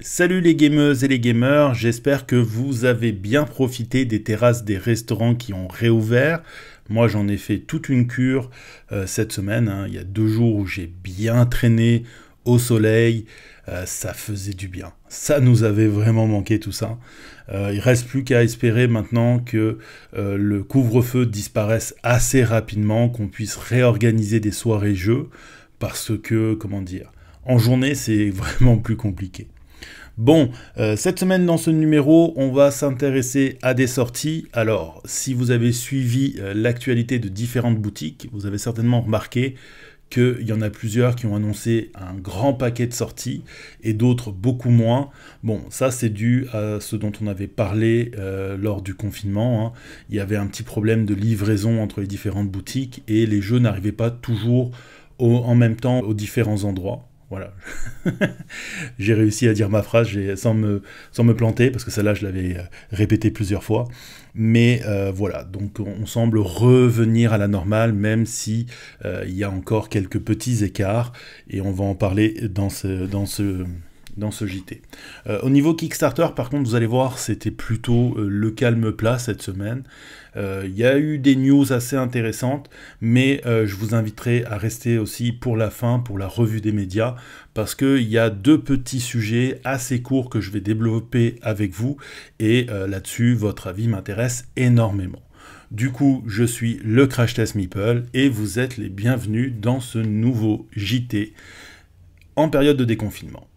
Salut les gameuses et les gamers, j'espère que vous avez bien profité des terrasses des restaurants qui ont réouvert. Moi j'en ai fait toute une cure euh, cette semaine, hein. il y a deux jours où j'ai bien traîné au soleil, euh, ça faisait du bien. Ça nous avait vraiment manqué tout ça. Il euh, il reste plus qu'à espérer maintenant que le couvre-feu disparaisse assez rapidement, qu'on puisse réorganiser des soirées jeux, parce que, comment dire, en journée c'est vraiment plus compliqué. Bon, euh, cette semaine dans ce numéro, on va s'intéresser à des sorties. Alors, si vous avez suivi euh, l'actualité de différentes boutiques, vous avez certainement remarqué qu'il y en a plusieurs qui ont annoncé un grand paquet de sorties et d'autres beaucoup moins. Bon, ça c'est dû à ce dont on avait parlé euh, lors du confinement. Hein. Il y avait un petit problème de livraison entre les différentes boutiques et les jeux n'arrivaient pas toujours en même temps aux différents endroits. Voilà. j'ai réussi à dire ma phrase sans me, sans me planter, parce que celle-là, je l'avais euh, répétée plusieurs fois. Mais euh, voilà, donc on semble revenir à la normale, même si euh, il y a encore quelques petits écarts, et on va en parler dans ce, dans ce, dans ce JT. Euh, au niveau Kickstarter, par contre, vous allez voir, c'était plutôt euh, le calme plat cette semaine. Euh, il y a eu des news assez intéressantes, mais je vous inviterai à rester aussi pour la fin, pour la revue des médias, parce qu'il y a deux petits sujets assez courts que je vais développer avec vous, et là-dessus, votre avis m'intéresse énormément. Du coup, je suis le Crash Test Meeple et vous êtes les bienvenus dans ce nouveau JT en période de déconfinement.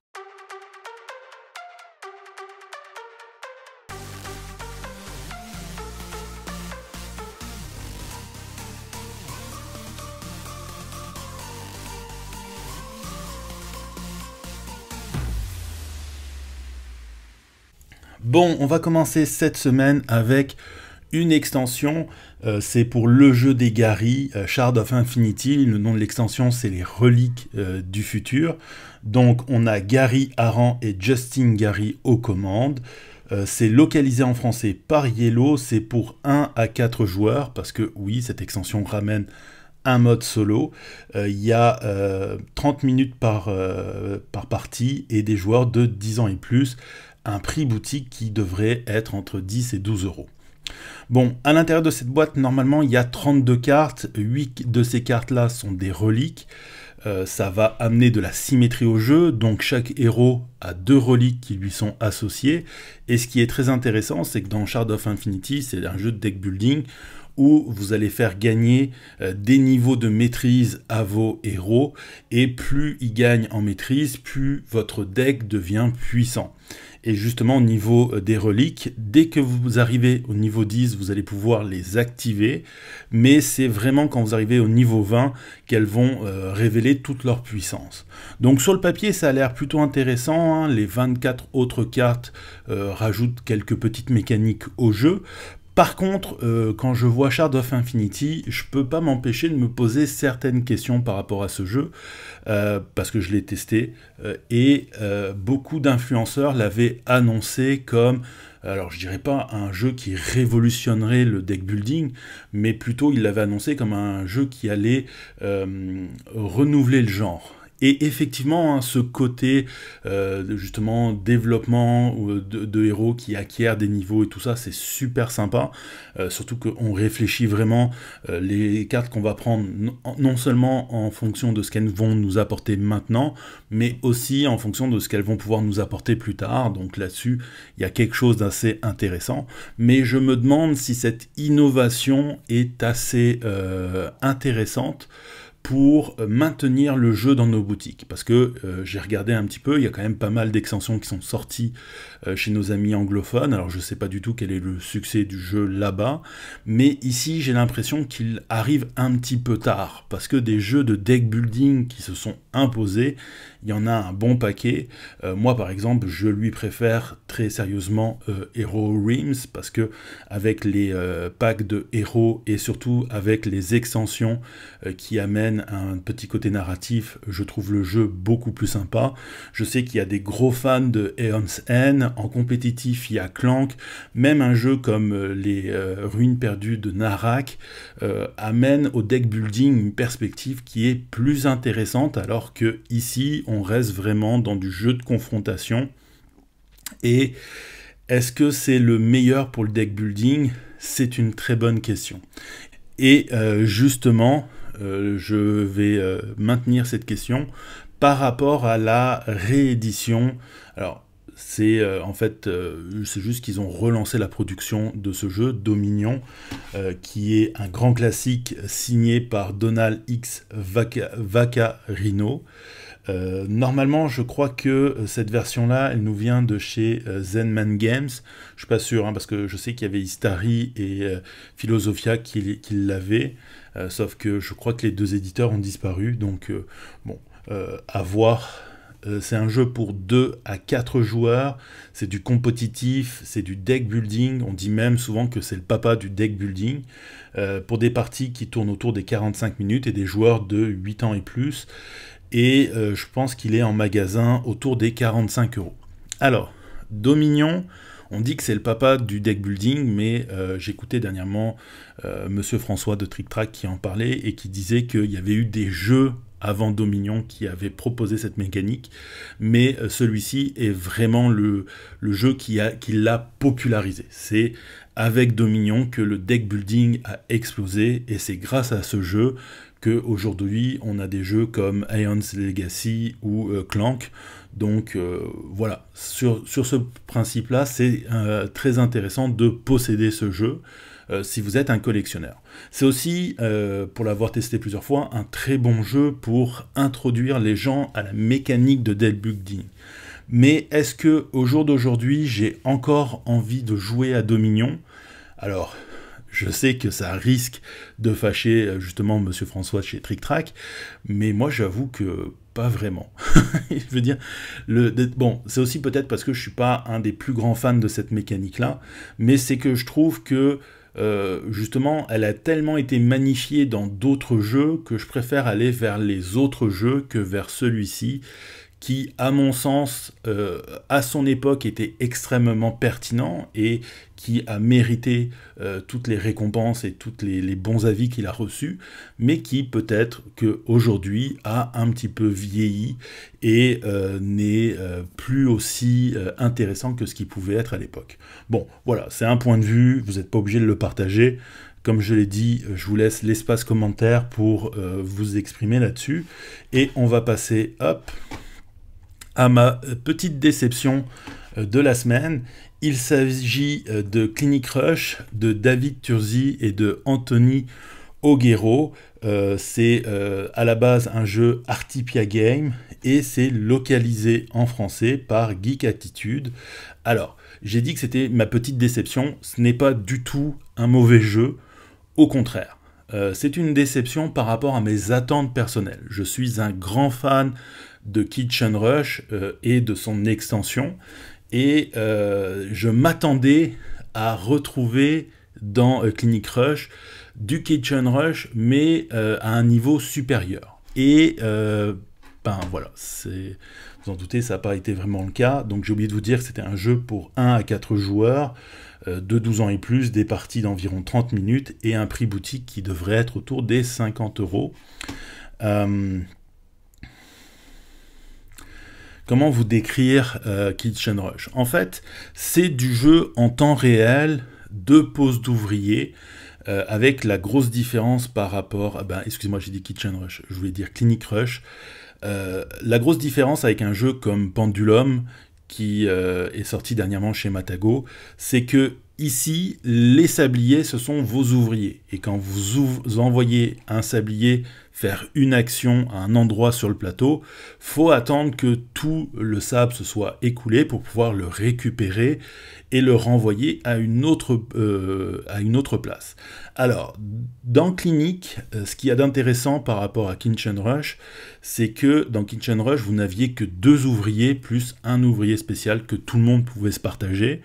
Bon, on va commencer cette semaine avec une extension. Euh, c'est pour le jeu des Gary, euh, Shard of Infinity. Le nom de l'extension, c'est les reliques euh, du futur. Donc, on a Gary Aran et Justin Gary aux commandes. c'est localisé en français par Yellow. C'est pour 1 à 4 joueurs, parce que oui, cette extension ramène un mode solo. Il y a 30 minutes par, par partie et des joueurs de 10 ans et plus un prix boutique qui devrait être entre 10 et 12 euros. Bon, à l'intérieur de cette boîte, normalement, il y a 32 cartes. 8 de ces cartes-là sont des reliques. Euh, ça va amener de la symétrie au jeu, donc chaque héros a deux reliques qui lui sont associées. Et ce qui est très intéressant, c'est que dans Shard of Infinity, c'est un jeu de deck building où vous allez faire gagner euh, des niveaux de maîtrise à vos héros, et plus ils gagnent en maîtrise, plus votre deck devient puissant. Et justement, au niveau euh, des reliques, dès que vous arrivez au niveau 10, vous allez pouvoir les activer. Mais c'est vraiment quand vous arrivez au niveau 20 qu'elles vont euh, révéler toute leur puissance. Donc sur le papier, ça a l'air plutôt intéressant. Hein. Les 24 autres cartes euh, rajoutent quelques petites mécaniques au jeu. Par contre, euh, quand je vois Shard of Infinity, je peux pas m'empêcher de me poser certaines questions par rapport à ce jeu, euh, parce que je l'ai testé, euh, et beaucoup d'influenceurs l'avaient annoncé comme, alors je dirais pas un jeu qui révolutionnerait le deck building, mais plutôt ils l'avaient annoncé comme un jeu qui allait renouveler le genre. Et effectivement, hein, ce côté euh, justement développement euh, de, héros qui acquiert des niveaux et tout ça, c'est super sympa. Euh, surtout qu'on réfléchit vraiment les cartes qu'on va prendre non seulement en fonction de ce qu'elles vont nous apporter maintenant, mais aussi en fonction de ce qu'elles vont pouvoir nous apporter plus tard. Donc là-dessus, il y a quelque chose d'assez intéressant. Mais je me demande si cette innovation est assez intéressante pour euh, maintenir le jeu dans nos boutiques. Parce que euh, j'ai regardé un petit peu, il y a quand même pas mal d'extensions qui sont sorties euh, chez nos amis anglophones. Alors je ne sais pas du tout quel est le succès du jeu là-bas, mais ici j'ai l'impression qu'il arrive un petit peu tard, parce que des jeux de deck building qui se sont imposés, il y en a un bon paquet. Euh, moi par exemple, je lui préfère très sérieusement euh, Hero Reams, parce que avec les packs de héros et surtout avec les extensions qui amènent un petit côté narratif, je trouve le jeu beaucoup plus sympa. Je sais qu'il y a des gros fans de Aeon's End, en compétitif il y a Clank, même un jeu comme euh, les euh, ruines perdues de Narak euh, amène au deck building une perspective qui est plus intéressante alors que ici on reste vraiment dans du jeu de confrontation. Et est-ce que c'est le meilleur pour le deck building C'est une très bonne question. Et justement, je vais maintenir cette question par rapport à la réédition. Alors, c'est euh, en fait, euh, c'est juste qu'ils ont relancé la production de ce jeu, Dominion, euh, qui est un grand classique signé par Donald X Vaccarino. normalement, je crois que cette version-là, elle nous vient de chez Zenman Games. Je suis pas sûr, hein, parce que je sais qu'il y avait Istari et Philosophia qui, qui l'avaient. sauf que je crois que les deux éditeurs ont disparu. Donc, bon, à voir euh, c'est un jeu pour 2 à 4 joueurs, c'est du compétitif, c'est du deck building, on dit même souvent que c'est le papa du deck building, euh, pour des parties qui tournent autour des 45 minutes et des joueurs de 8 ans et plus, et euh, je pense qu'il est en magasin autour des 45 euros. Alors, Dominion, on dit que c'est le papa du deck building, mais j'écoutais dernièrement Monsieur François de Trictrac qui en parlait et qui disait qu'il y avait eu des jeux avant Dominion qui avait proposé cette mécanique, mais euh, celui-ci est vraiment le, jeu qui, l'a popularisé. C'est avec Dominion que le deck building a explosé et c'est grâce à ce jeu que aujourd'hui on a des jeux comme Aeon's Legacy ou euh, Clank. Donc euh, voilà, sur, ce principe-là, c'est très intéressant de posséder ce jeu euh, si vous êtes un collectionneur. C'est aussi, euh, pour l'avoir testé plusieurs fois, un très bon jeu pour introduire les gens à la mécanique de deck Mais est-ce que au jour d'aujourd'hui, j'ai encore envie de jouer à Dominion Alors, je sais que ça risque de fâcher euh, justement Monsieur François chez Trick Track, mais moi j'avoue que pas vraiment. je veux dire, le, bon, c'est aussi peut-être parce que je suis pas un des plus grands fans de cette mécanique-là, mais c'est que je trouve que euh, justement, elle a tellement été magnifiée dans d'autres jeux que je préfère aller vers les autres jeux que vers celui-ci qui, à mon sens, euh, à son époque était extrêmement pertinent et qui a mérité euh, toutes les récompenses et tous les, bons avis qu'il a reçus, mais qui peut-être qu'aujourd'hui a un petit peu vieilli et euh, n'est plus aussi intéressant que ce qu'il pouvait être à l'époque. Bon, voilà, c'est un point de vue, vous n'êtes pas obligé de le partager. Comme je l'ai dit, je vous laisse l'espace commentaire pour vous exprimer là-dessus. Et on va passer, hop, à ma euh, petite déception euh, de la semaine. Il s'agit euh, de Clinic Rush, de David Turzi et de Anthony Oguero. c'est à la base un jeu Artipia Game et c'est localisé en français par Geek Attitude. Alors, j'ai dit que c'était ma petite déception. Ce n'est pas du tout un mauvais jeu, au contraire. c'est une déception par rapport à mes attentes personnelles. Je suis un grand fan de Kitchen Rush euh, et de son extension. Et euh, je m'attendais à retrouver dans euh, Clinic Rush du Kitchen Rush, mais à un niveau supérieur. Et ben voilà, c'est vous en doutez, ça n'a pas été vraiment le cas. Donc j'ai oublié de vous dire que c'était un jeu pour 1 à 4 joueurs de 12 ans et plus, des parties d'environ 30 minutes et un prix boutique qui devrait être autour des 50 euros comment vous décrire euh, Kitchen Rush En fait, c'est du jeu en temps réel de pose d'ouvriers. Euh, avec la grosse différence par rapport, ben, excusez-moi j'ai dit Kitchen Rush, je voulais dire Clinic Rush, euh, la grosse différence avec un jeu comme Pendulum, qui est sorti dernièrement chez Matago, c'est que Ici, les sabliers, ce sont vos ouvriers. Et quand vous, envoyez un sablier faire une action à un endroit sur le plateau, faut attendre que tout le sable se soit écoulé pour pouvoir le récupérer et le renvoyer à une autre, euh, à une autre place. Alors, dans Clinique, euh, ce qu'il y a d'intéressant par rapport à Kitchen Rush, c'est que dans Kitchen Rush, vous n'aviez que deux ouvriers plus un ouvrier spécial que tout le monde pouvait se partager.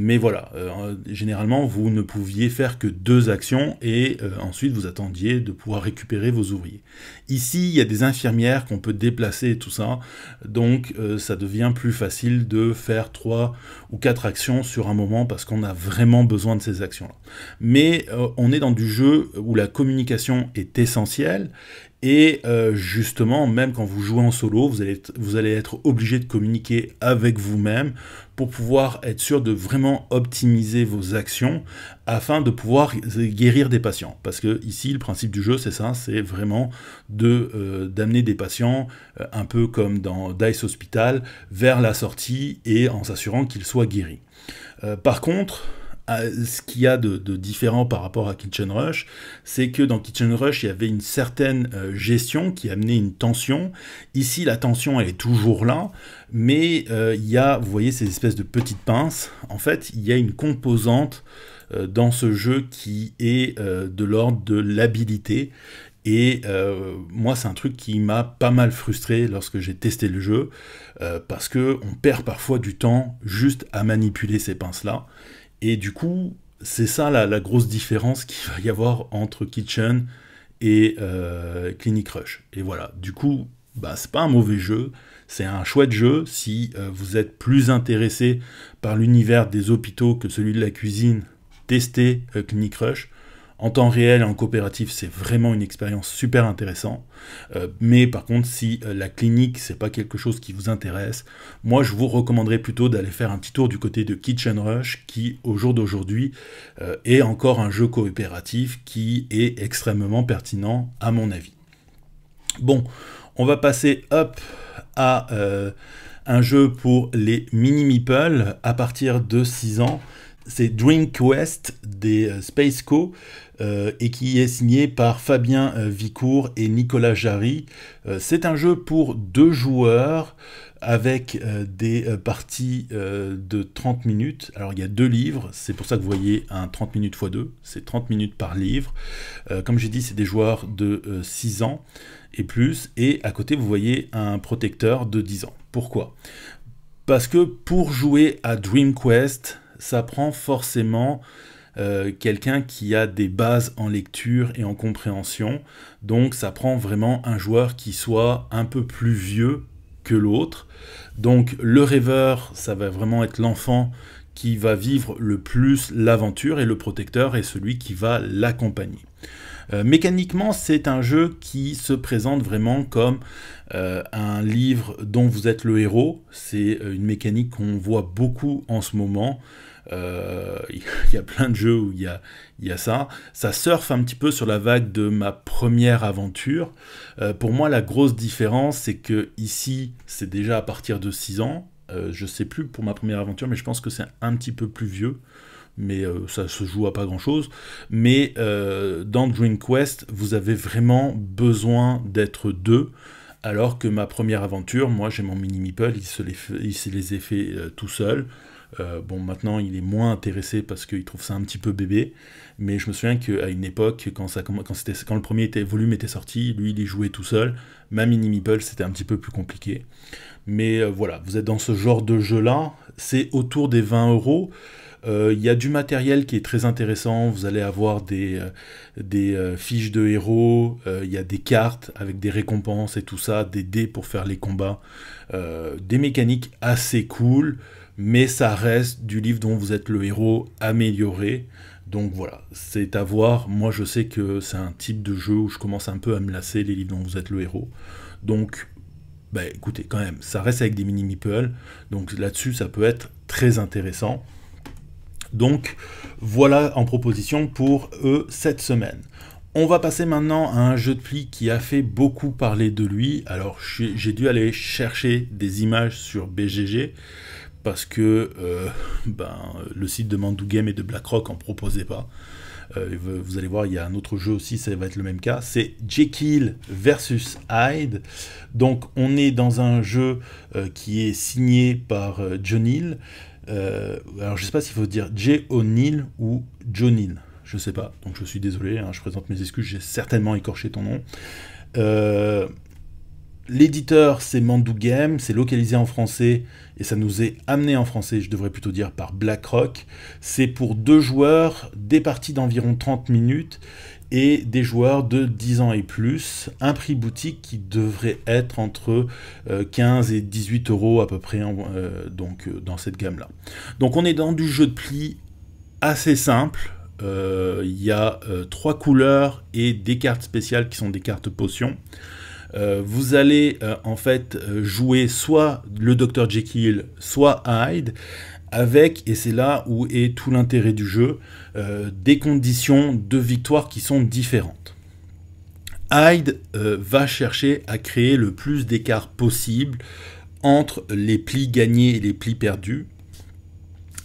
Mais voilà, euh, généralement, vous ne pouviez faire que deux actions et euh, ensuite vous attendiez de pouvoir récupérer vos ouvriers. Ici, il y a des infirmières qu'on peut déplacer et tout ça, donc euh, ça devient plus facile de faire trois ou quatre actions sur un moment parce qu'on a vraiment besoin de ces actions-là. Mais on est dans du jeu où la communication est essentielle et justement, même quand vous jouez en solo, vous allez être obligé de communiquer avec vous-même pour pouvoir être sûr de vraiment optimiser vos actions afin de pouvoir guérir des patients. Parce que ici, le principe du jeu, c'est ça, c'est vraiment de euh, d'amener des patients, euh, un peu comme dans Dice Hospital, vers la sortie et en s'assurant qu'ils soient guéris. Euh, par contre, ce qu'il y a de, de, différent par rapport à Kitchen Rush, c'est que dans Kitchen Rush, il y avait une certaine gestion qui amenait une tension. Ici, la tension, elle est toujours là, mais euh, il y a, vous voyez, ces espèces de petites pinces. En fait, il y a une composante euh, dans ce jeu qui est euh, de l'ordre de l'habilité. Et moi, c'est un truc qui m'a pas mal frustré lorsque j'ai testé le jeu, parce que on perd parfois du temps juste à manipuler ces pinces-là. Et du coup, c'est ça la, grosse différence qu'il va y avoir entre Kitchen et Clinic Rush. Et voilà, du coup, bah, c'est pas un mauvais jeu, c'est un chouette jeu si euh, vous êtes plus intéressé par l'univers des hôpitaux que celui de la cuisine. Testez euh, Clinic Rush. En temps réel et en coopératif, c'est vraiment une expérience super intéressante. Euh, mais par contre, si la clinique, c'est pas quelque chose qui vous intéresse, moi je vous recommanderais plutôt d'aller faire un petit tour du côté de Kitchen Rush, qui au jour d'aujourd'hui est encore un jeu coopératif qui est extrêmement pertinent à mon avis. Bon, on va passer à euh, un jeu pour les mini meeple à partir de 6 ans. C'est Dream Quest des euh, Space Co. Euh, et qui est signé par Fabien Vicourt et Nicolas Jarry. c'est un jeu pour deux joueurs avec des parties de 30 minutes. Alors il y a deux livres, c'est pour ça que vous voyez un 30 minutes x 2, c'est 30 minutes par livre. comme j'ai dit, c'est des joueurs de 6 ans et plus, et à côté vous voyez un protecteur de 10 ans. Pourquoi Parce que pour jouer à Dream Quest, ça prend forcément euh, quelqu'un qui a des bases en lecture et en compréhension, donc ça prend vraiment un joueur qui soit un peu plus vieux que l'autre. Donc le rêveur, ça va vraiment être l'enfant qui va vivre le plus l'aventure et le protecteur est celui qui va l'accompagner. Euh, mécaniquement, c'est un jeu qui se présente vraiment comme euh, un livre dont vous êtes le héros. C'est euh, une mécanique qu'on voit beaucoup en ce moment. Il y a plein de jeux où il y a, ça. Ça surfe un petit peu sur la vague de ma première aventure. pour moi, la grosse différence, c'est que ici, c'est déjà à partir de 6 ans. je sais plus pour ma première aventure, mais je pense que c'est un petit peu plus vieux mais euh, ça se joue à pas grand chose. Mais euh, dans Dream Quest, vous avez vraiment besoin d'être deux. Alors que ma première aventure, moi j'ai mon mini meeple, il se les, les a fait euh, tout seul. bon, maintenant il est moins intéressé parce qu'il trouve ça un petit peu bébé, mais je me souviens qu'à une époque, quand, ça, quand, quand le premier était, volume était sorti, lui il y jouait tout seul. Ma mini meeple c'était un petit peu plus compliqué. Mais voilà, vous êtes dans ce genre de jeu là, c'est autour des 20 euros. Euh, il y a du matériel qui est très intéressant. Vous allez avoir des, euh, des euh, fiches de héros, il y a des cartes avec des récompenses et tout ça, des dés pour faire les combats, des mécaniques assez cool, mais ça reste du livre dont vous êtes le héros amélioré. Donc voilà, c'est à voir. Moi, je sais que c'est un type de jeu où je commence un peu à me lasser les livres dont vous êtes le héros. Donc, bah écoutez, quand même, ça reste avec des mini meeples. Donc là-dessus, ça peut être très intéressant. Donc voilà en proposition pour eux cette semaine. On va passer maintenant à un jeu de pli qui a fait beaucoup parler de lui. Alors j'ai dû aller chercher des images sur BGG parce que euh, ben, le site de Mandou Game et de BlackRock en proposait pas. Euh, vous allez voir, il y a un autre jeu aussi, ça va être le même cas. C'est Jekyll versus Hyde. Donc on est dans un jeu euh, qui est signé par euh, John alors je ne sais pas s'il faut dire J. O'Neill ou John je ne sais pas, donc je suis désolé, hein, je présente mes excuses, j'ai certainement écorché ton nom. L'éditeur, c'est Mandou Game, c'est localisé en français et ça nous est amené en français, je devrais plutôt dire, par BlackRock. C'est pour deux joueurs, des parties d'environ 30 minutes et des joueurs de 10 ans et plus. Un prix boutique qui devrait être entre 15 euh, et 18 euros à peu près euh, donc, euh, dans cette gamme-là. Donc on est dans du jeu de pli assez simple. Il y a trois couleurs et des cartes spéciales qui sont des cartes potions. Euh, vous allez euh, en fait euh, jouer soit le Dr Jekyll, soit Hyde, avec, et c'est là où est tout l'intérêt du jeu, des conditions de victoire qui sont différentes. Hyde va chercher à créer le plus d'écart possible entre les plis gagnés et les plis perdus,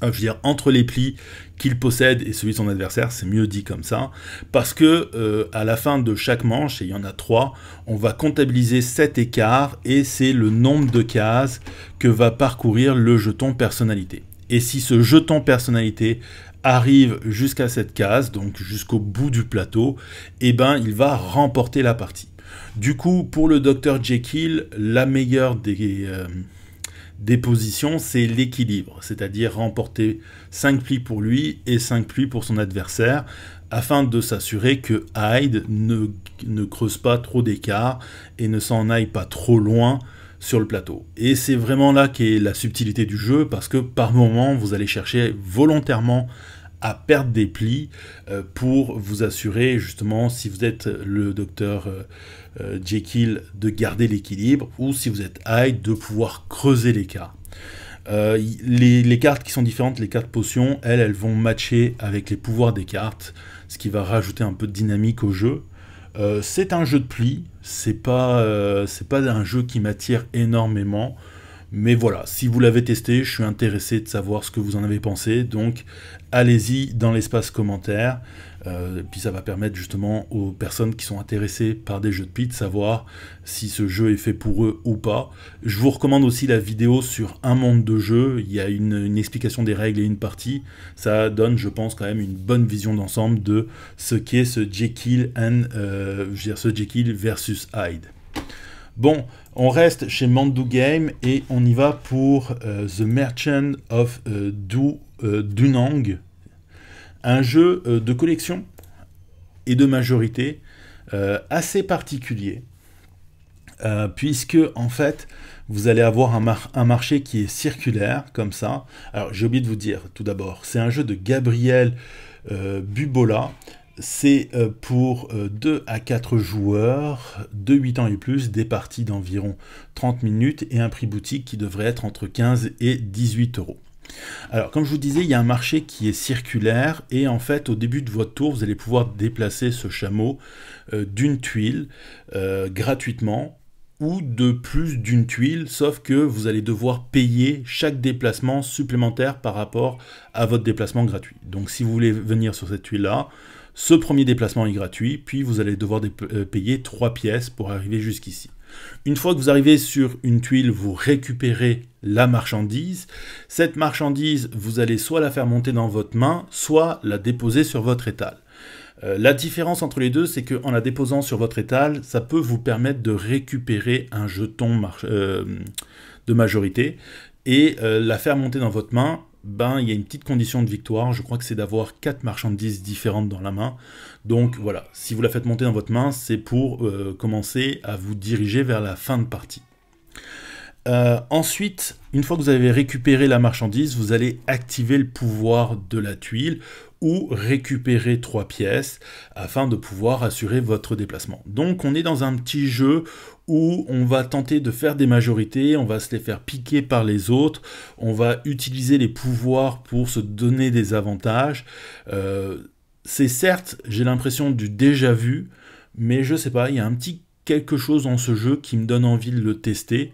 je veux dire, entre les plis qu'il possède et celui de son adversaire, c'est mieux dit comme ça, parce que euh, à la fin de chaque manche, et il y en a trois, on va comptabiliser cet écart et c'est le nombre de cases que va parcourir le jeton personnalité. Et si ce jeton personnalité arrive jusqu'à cette case, donc jusqu'au bout du plateau, eh ben il va remporter la partie. Du coup, pour le Dr Jekyll, la meilleure des... Euh, des positions, c'est l'équilibre, c'est-à-dire remporter 5 plis pour lui et 5 plis pour son adversaire, afin de s'assurer que Hyde ne, ne creuse pas trop d'écart et ne s'en aille pas trop loin sur le plateau. Et c'est vraiment là qu'est la subtilité du jeu, parce que par moment, vous allez chercher volontairement à perdre des plis euh, pour vous assurer justement si vous êtes le docteur euh, euh, Jekyll de garder l'équilibre ou si vous êtes Hyde de pouvoir creuser l'écart. les, cartes qui sont différentes, les cartes potions, elles, elles vont matcher avec les pouvoirs des cartes, ce qui va rajouter un peu de dynamique au jeu. c'est un jeu de plis c'est pas, c'est pas un jeu qui m'attire énormément, mais voilà, si vous l'avez testé, je suis intéressé de savoir ce que vous en avez pensé, donc allez-y dans l'espace commentaire. Euh, puis ça va permettre justement aux personnes qui sont intéressées par des jeux de pit de savoir si ce jeu est fait pour eux ou pas. Je vous recommande aussi la vidéo sur un monde de jeu. Il y a une, explication des règles et une partie. Ça donne, je pense, quand même une bonne vision d'ensemble de ce qu'est ce Jekyll and euh, ce Jekyll versus Hyde. Bon, on reste chez Mandu Game et on y va pour euh, The Merchant of Do euh, dunang, un jeu euh, de collection et de majorité euh, assez particulier, puisque en fait, vous allez avoir un, marché qui est circulaire, comme ça. Alors, j'ai oublié de vous dire, tout d'abord, c'est un jeu de Gabriel Bubola. C'est pour 2 à 4 joueurs de 8 ans et plus, des parties d'environ 30 minutes et un prix boutique qui devrait être entre 15 et 18 euros. Alors, comme je vous disais, il y a un marché qui est circulaire et en fait, au début de votre tour, vous allez pouvoir déplacer ce chameau euh, d'une tuile euh, gratuitement ou de plus d'une tuile, sauf que vous allez devoir payer chaque déplacement supplémentaire par rapport à votre déplacement gratuit. Donc, si vous voulez venir sur cette tuile-là, ce premier déplacement est gratuit, puis vous allez devoir euh, payer 3 pièces pour arriver jusqu'ici. Une fois que vous arrivez sur une tuile, vous récupérez la marchandise. Cette marchandise, vous allez soit la faire monter dans votre main, soit la déposer sur votre étal. Euh, la différence entre les deux, c'est qu'en la déposant sur votre étal, ça peut vous permettre de récupérer un jeton euh, de majorité et euh, la faire monter dans votre main ben, il y a une petite condition de victoire. Je crois que c'est d'avoir quatre marchandises différentes dans la main. Donc voilà, si vous la faites monter dans votre main, c'est pour euh, commencer à vous diriger vers la fin de partie. Euh, ensuite, une fois que vous avez récupéré la marchandise, vous allez activer le pouvoir de la tuile ou récupérer trois pièces afin de pouvoir assurer votre déplacement. Donc on est dans un petit jeu où on va tenter de faire des majorités, on va se les faire piquer par les autres, on va utiliser les pouvoirs pour se donner des avantages. Euh, c'est certes, j'ai l'impression du déjà vu, mais je sais pas, il y a un petit quelque chose dans ce jeu qui me donne envie de le tester.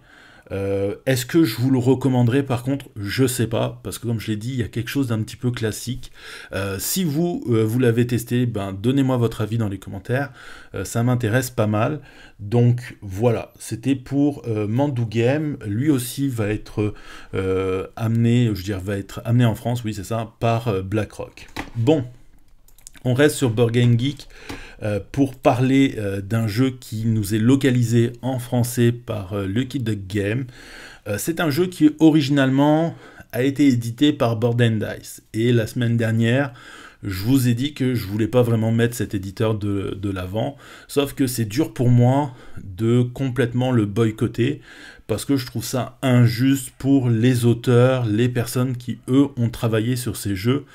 Euh, est-ce que je vous le recommanderais par contre Je sais pas, parce que comme je l'ai dit, il y a quelque chose d'un petit peu classique. Euh, si vous, euh, vous l'avez testé, ben, donnez-moi votre avis dans les commentaires, ça m'intéresse pas mal. Donc voilà, c'était pour Mandou Game, lui aussi va être amené, je veux dire, va être amené en France, oui c'est ça, par BlackRock. Bon, on reste sur Board Geek euh, pour parler euh, d'un jeu qui nous est localisé en français par euh, le Lucky Duck Game. C'est un jeu qui originalement a été édité par Board Dice. Et la semaine dernière, je vous ai dit que je voulais pas vraiment mettre cet éditeur de l'avant, sauf que c'est dur pour moi de complètement le boycotter parce que je trouve ça injuste pour les auteurs, les personnes qui eux ont travaillé sur ces jeux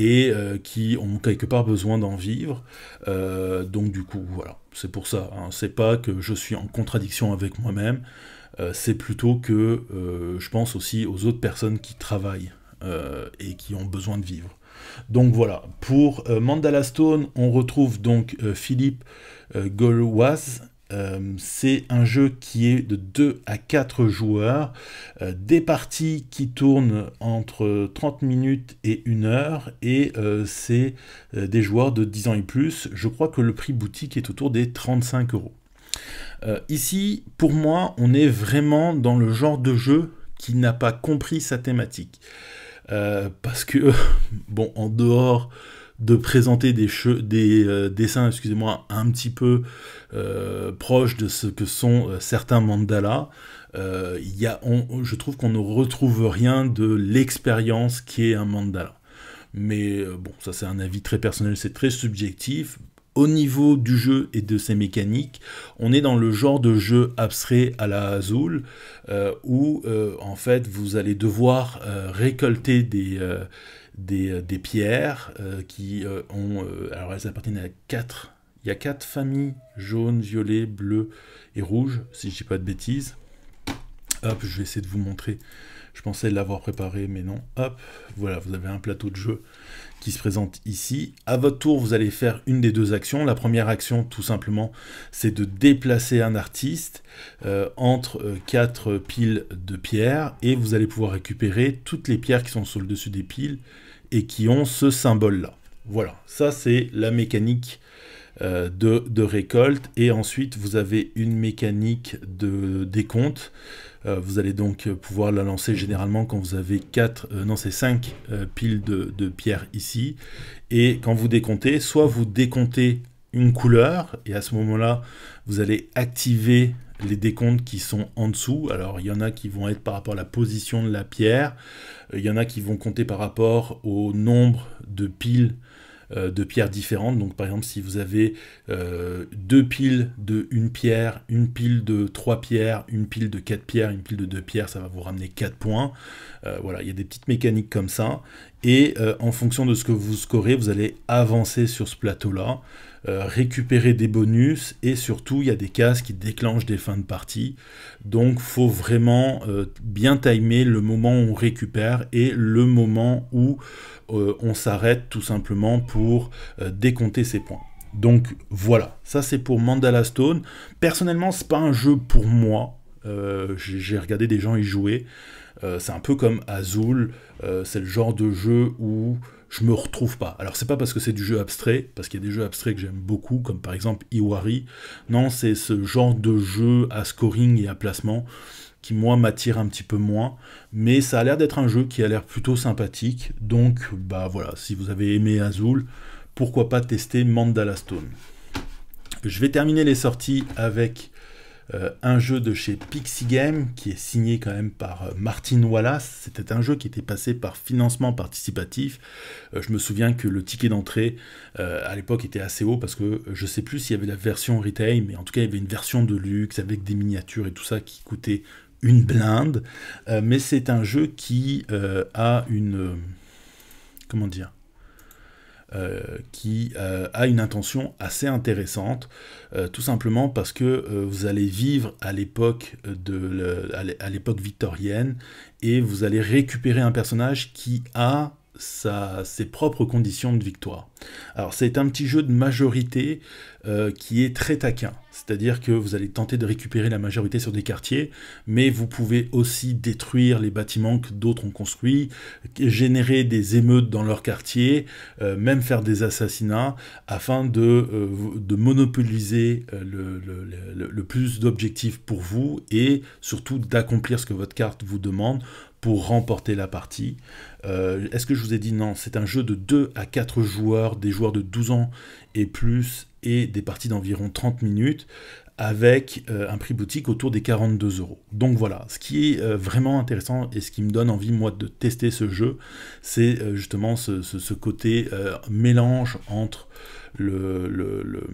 et euh, qui ont quelque part besoin d'en vivre. Euh, donc du coup, voilà, c'est pour ça. Hein. C'est pas que je suis en contradiction avec moi-même, euh, c'est plutôt que je pense aussi aux autres personnes qui travaillent et qui ont besoin de vivre. Donc voilà, pour Mandala Stone, on retrouve donc Philippe Golwaz euh, c'est un jeu qui est de 2 à 4 joueurs, euh, des parties qui tournent entre 30 minutes et 1 heure, et euh, c'est des joueurs de 10 ans et plus. Je crois que le prix boutique est autour des 35 euros. ici, pour moi, on est vraiment dans le genre de jeu qui n'a pas compris sa thématique. parce que, bon, en dehors de présenter des, euh, dessins, excusez-moi, un petit peu euh, proches de ce que sont euh, certains mandalas. a, je trouve qu'on ne retrouve rien de l'expérience qui est un mandala. Mais bon, ça c'est un avis très personnel, c'est très subjectif. Au niveau du jeu et de ses mécaniques, on est dans le genre de jeu abstrait à la Azul, où en fait vous allez devoir récolter des, euh, des, pierres euh, qui euh, ont... alors elles appartiennent à quatre... Il y a quatre familles, jaune, violet, bleu et rouge, si je dis pas de bêtises. Hop, je vais essayer de vous montrer. Je pensais l'avoir préparé, mais non. Hop, voilà, vous avez un plateau de jeu qui se présente ici. À votre tour, vous allez faire une des deux actions. La première action, tout simplement, c'est de déplacer un artiste entre quatre piles de pierres et vous allez pouvoir récupérer toutes les pierres qui sont sur le dessus des piles qui ont ce symbole-là. Voilà, ça c'est la mécanique euh, de, récolte. Et ensuite, vous avez une mécanique de décompte. Euh, vous allez donc euh, pouvoir la lancer généralement quand vous avez 4, non c'est 5 piles de, pierre ici. Et quand vous décomptez, soit vous décomptez une couleur, et à ce moment-là, vous allez activer les décomptes qui sont en dessous. Alors il y en a qui vont être par rapport à la position de la pierre, euh, il y en a qui vont compter par rapport au nombre de piles euh, de pierres différentes. Donc par exemple, si vous avez euh, deux piles de une pierre, une pile de trois pierres, une pile de quatre pierres, une pile de deux pierres, ça va vous ramener quatre points. voilà, il y a des petites mécaniques comme ça. Et en fonction de ce que vous scorez, vous allez avancer sur ce plateau-là. Euh, récupérer des bonus et surtout il y a des cases qui déclenchent des fins de partie. Donc faut vraiment euh, bien timer le moment où on récupère et le moment où euh, on s'arrête tout simplement pour décompter ses points. Donc voilà, ça c'est pour Mandala Stone. Personnellement, c'est pas un jeu pour moi. J'ai regardé des gens y jouer. c'est un peu comme Azul. c'est le genre de jeu où je me retrouve pas. Alors c'est pas parce que c'est du jeu abstrait, parce qu'il y a des jeux abstraits que j'aime beaucoup, comme par exemple Iwari. Non, c'est ce genre de jeu à scoring et à placement qui moi m'attire un petit peu moins, mais ça a l'air d'être un jeu qui a l'air plutôt sympathique. Donc bah voilà, si vous avez aimé Azul, pourquoi pas tester Mandala Stone. Je vais terminer les sorties avec euh, un jeu de chez Pixie Game, qui est signé quand même par euh, Martin Wallace. C'était un jeu qui était passé par financement participatif. Euh, je me souviens que le ticket d'entrée à l'époque était assez haut parce que je ne sais plus s'il y avait la version retail, mais en tout cas il y avait une version de luxe avec des miniatures et tout ça qui coûtait une blinde. mais c'est un jeu qui a une... comment dire euh, qui euh, a une intention assez intéressante, euh, tout simplement parce que vous allez vivre à l'époque de à l'époque victorienne et vous allez récupérer un personnage qui a ses propres conditions de victoire. Alors c'est un petit jeu de majorité euh, qui est très taquin, c'est-à-dire que vous allez tenter de récupérer la majorité sur des quartiers, mais vous pouvez aussi détruire les bâtiments que d'autres ont construits, générer des émeutes dans leur quartier, euh, même faire des assassinats, afin de, euh, monopoliser le plus d'objectifs pour vous et surtout d'accomplir ce que votre carte vous demande pour remporter la partie. Euh, est-ce que je vous ai dit non C'est un jeu de 2 à 4 joueurs, des joueurs de 12 ans et plus, et des parties d'environ 30 minutes avec euh, un prix boutique autour des 42 euros. Donc voilà, ce qui est euh, vraiment intéressant et ce qui me donne envie moi de tester ce jeu, c'est justement ce, côté mélange entre le, le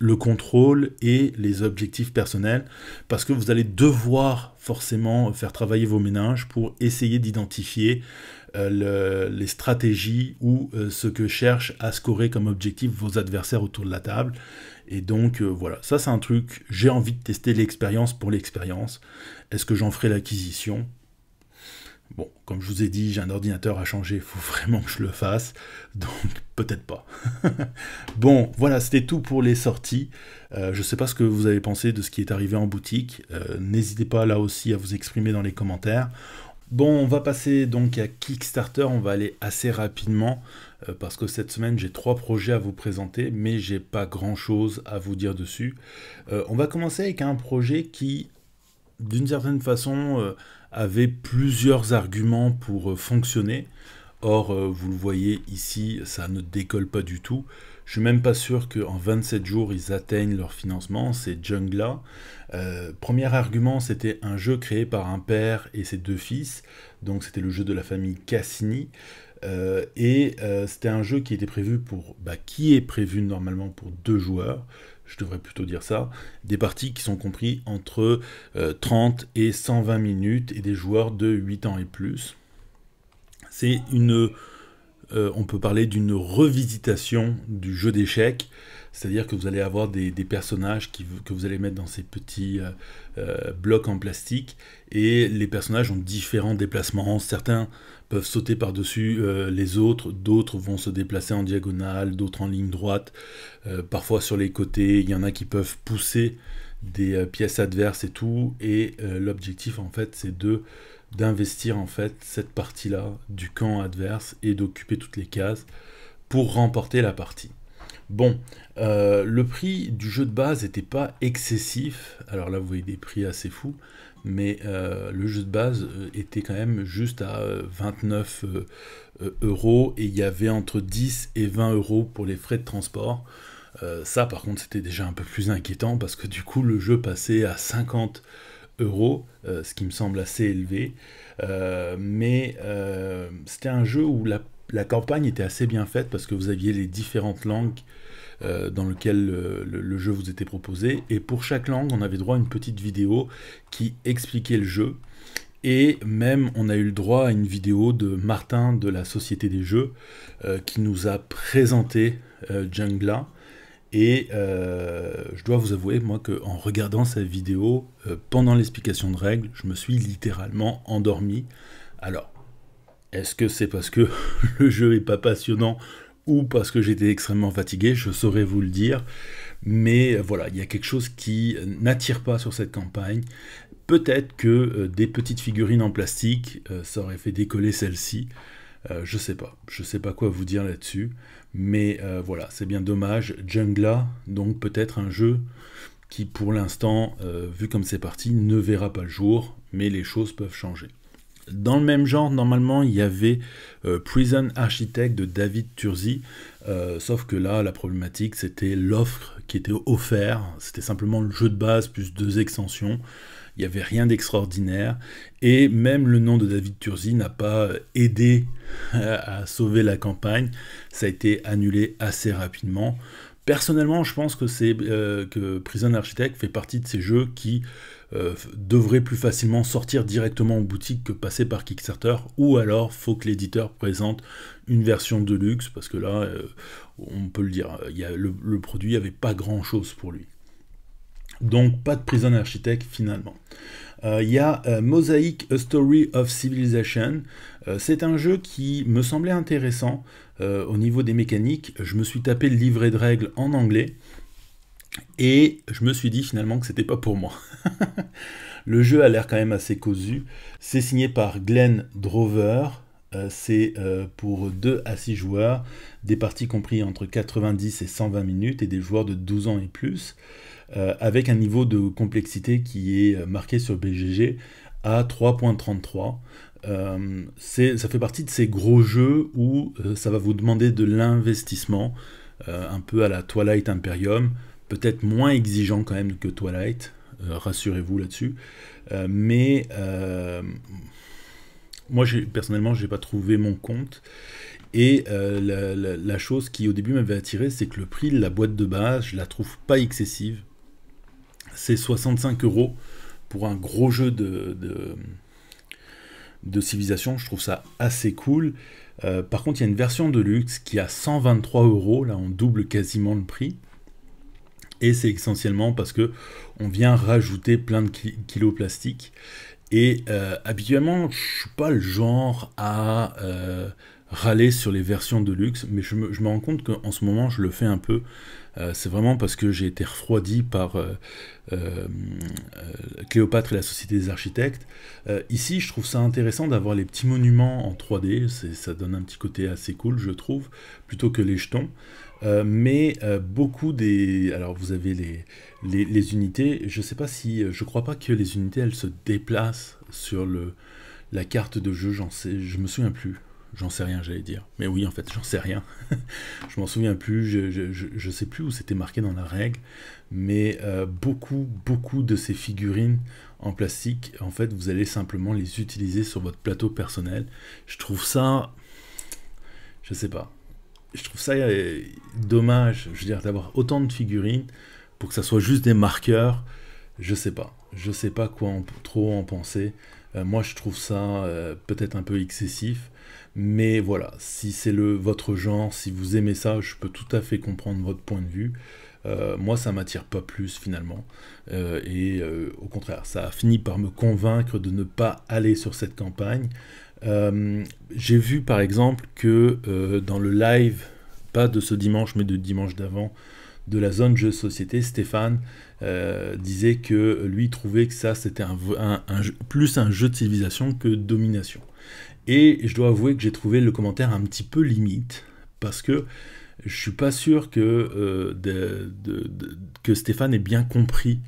le contrôle et les objectifs personnels, parce que vous allez devoir forcément faire travailler vos ménages pour essayer d'identifier euh, les stratégies ou euh, ce que cherchent à scorer comme objectif vos adversaires autour de la table. Et donc euh, voilà, ça c'est un truc, j'ai envie de tester l'expérience pour l'expérience. Est-ce que j'en ferai l'acquisition Bon, comme je vous ai dit, j'ai un ordinateur à changer, il faut vraiment que je le fasse, donc peut-être pas. bon, voilà, c'était tout pour les sorties. Euh, je ne sais pas ce que vous avez pensé de ce qui est arrivé en boutique. Euh, n'hésitez pas là aussi à vous exprimer dans les commentaires. Bon, on va passer donc à Kickstarter, on va aller assez rapidement euh, parce que cette semaine j'ai trois projets à vous présenter, mais j'ai pas grand chose à vous dire dessus. on va commencer avec un projet qui, d'une certaine façon, avait plusieurs arguments pour euh, fonctionner. Or, euh, vous le voyez ici, ça ne décolle pas du tout. Je suis même pas sûr qu'en 27 jours, ils atteignent leur financement, c'est Jungla. Euh, premier argument, c'était un jeu créé par un père et ses deux fils. Donc c'était le jeu de la famille Cassini. Euh, et c'était un jeu qui était prévu pour... Bah, qui est prévu normalement pour deux joueurs je devrais plutôt dire ça, des parties qui sont comprises entre 30 euh, et 120 minutes et des joueurs de 8 ans et plus. C'est une... Euh, on peut parler d'une revisitation du jeu d'échecs, c'est-à-dire que vous allez avoir des, personnages que vous allez mettre dans ces petits euh, blocs en plastique, et les personnages ont différents déplacements. Certains peuvent sauter par-dessus euh, les autres, d'autres vont se déplacer en diagonale, d'autres en ligne droite, euh, parfois sur les côtés, il y en a qui peuvent pousser des euh, pièces adverses et tout, et l'objectif en fait c'est de d'investir en fait cette partie-là du camp adverse et d'occuper toutes les cases pour remporter la partie. Bon, le prix du jeu de base n'était pas excessif, alors là vous voyez des prix assez fous, mais euh, le jeu de base euh, était quand même juste à 29 euh, euros et il y avait entre 10 et 20 euros pour les frais de transport. ça par contre c'était déjà un peu plus inquiétant parce que du coup le jeu passait à 50 euros, ce qui me semble assez élevé. mais c'était un jeu où la, campagne était assez bien faite parce que vous aviez les différentes langues euh, dans lequel euh, le, jeu vous était proposé. Et pour chaque langue, on avait droit à une petite vidéo qui expliquait le jeu. Et même, on a eu le droit à une vidéo de Martin de la Société des Jeux euh, qui nous a présenté Jungla. Et je dois vous avouer, moi, qu'en regardant sa vidéo, pendant l'explication de règles, je me suis littéralement endormi. Alors, est-ce que c'est parce que le jeu est pas passionnant ou parce que j'étais extrêmement fatigué, je saurais vous le dire. Mais euh, voilà, il y a quelque chose qui euh, n'attire pas sur cette campagne. Peut-être que euh, des petites figurines en plastique, ça aurait fait décoller celle-ci. je sais pas, je sais pas quoi vous dire là-dessus, mais voilà, c'est bien dommage. Jungla, donc peut-être un jeu qui pour l'instant, vu comme c'est parti, ne verra pas le jour, mais les choses peuvent changer. Dans le même genre, normalement, il y avait euh, Prison Architect de David Turzi, euh, sauf que là, la problématique, c'était l'offre qui était offerte. C'était simplement le jeu de base plus deux extensions. Il n'y avait rien d'extraordinaire. Et même le nom de David Turzi n'a pas aidé euh, à sauver la campagne. Ça a été annulé assez rapidement. Personnellement, je pense que, que Prison Architect fait partie de ces jeux qui euh, devrait plus facilement sortir directement en boutique que passer par Kickstarter, ou alors faut que l'éditeur présente une version de luxe, parce que là, euh, on peut le dire, le, produit avait pas grand-chose pour lui. Donc pas de Prison architecte finalement. Euh, il y a Mosaic A Story of Civilization. c'est un jeu qui me semblait intéressant au niveau des mécaniques. Je me suis tapé le livret de règles en anglais. Et je me suis dit finalement que c'était pas pour moi. le jeu a l'air quand même assez cosu. C'est signé par Glenn Drover. Euh, c'est euh, pour 2 à 6 joueurs, des parties comprises entre 90 et 120 minutes et des joueurs de 12 ans et plus, euh, avec un niveau de complexité qui est marqué sur BGG à 3.33. ça fait partie de ces gros jeux où ça va vous demander de l'investissement, un peu à la Twilight Imperium peut-être moins exigeant quand même que Twilight, euh, rassurez-vous là-dessus. Euh, mais euh, moi, personnellement, je n'ai pas trouvé mon compte. Et la, chose qui au début m'avait attiré, c'est que le prix de la boîte de base, je la trouve pas excessive. C'est 65 euros pour un gros jeu de, de civilisation, je trouve ça assez cool. par contre, il y a une version de luxe qui a 123 euros, là on double quasiment le prix et c'est essentiellement parce que on vient rajouter plein de kilos plastiques. Et euh, habituellement, je suis pas le genre à euh, râler sur les versions de luxe, mais je me, je me rends compte qu'en ce moment, je le fais un peu euh, c'est vraiment parce que j'ai été refroidi par euh, euh, Cléopâtre et la Société des Architectes. ici, je trouve ça intéressant d'avoir les petits monuments en 3D, ça donne un petit côté assez cool, je trouve, plutôt que les jetons. mais beaucoup des... Alors vous avez les, unités, je ne sais pas si... je crois pas que les unités, elles se déplacent sur le, la carte de jeu, j'en sais, je me souviens plus. J'en sais rien, j'allais dire. Mais oui, en fait, j'en sais rien. je m'en souviens plus. Je, je, sais plus où c'était marqué dans la règle. Mais euh, beaucoup, beaucoup de ces figurines en plastique, en fait, vous allez simplement les utiliser sur votre plateau personnel. Je trouve ça. Je sais pas. Je trouve ça euh, dommage, je veux dire, d'avoir autant de figurines pour que ça soit juste des marqueurs. Je sais pas. Je sais pas quoi trop en penser. Euh, moi, je trouve ça peut-être un peu excessif. Mais voilà, si c'est le votre genre, si vous aimez ça, je peux tout à fait comprendre votre point de vue. Euh, moi, ça m'attire pas plus finalement. Euh, et euh, au contraire, ça a fini par me convaincre de ne pas aller sur cette campagne. J'ai vu par exemple que dans le live, pas de ce dimanche, mais de dimanche d'avant, de la zone jeu société, Stéphane disait que lui trouvait que ça c'était plus un jeu de civilisation que domination. Et je dois avouer que j'ai trouvé le commentaire un petit peu limite, parce que je ne suis pas sûr que, euh, que Stéphane ait bien compris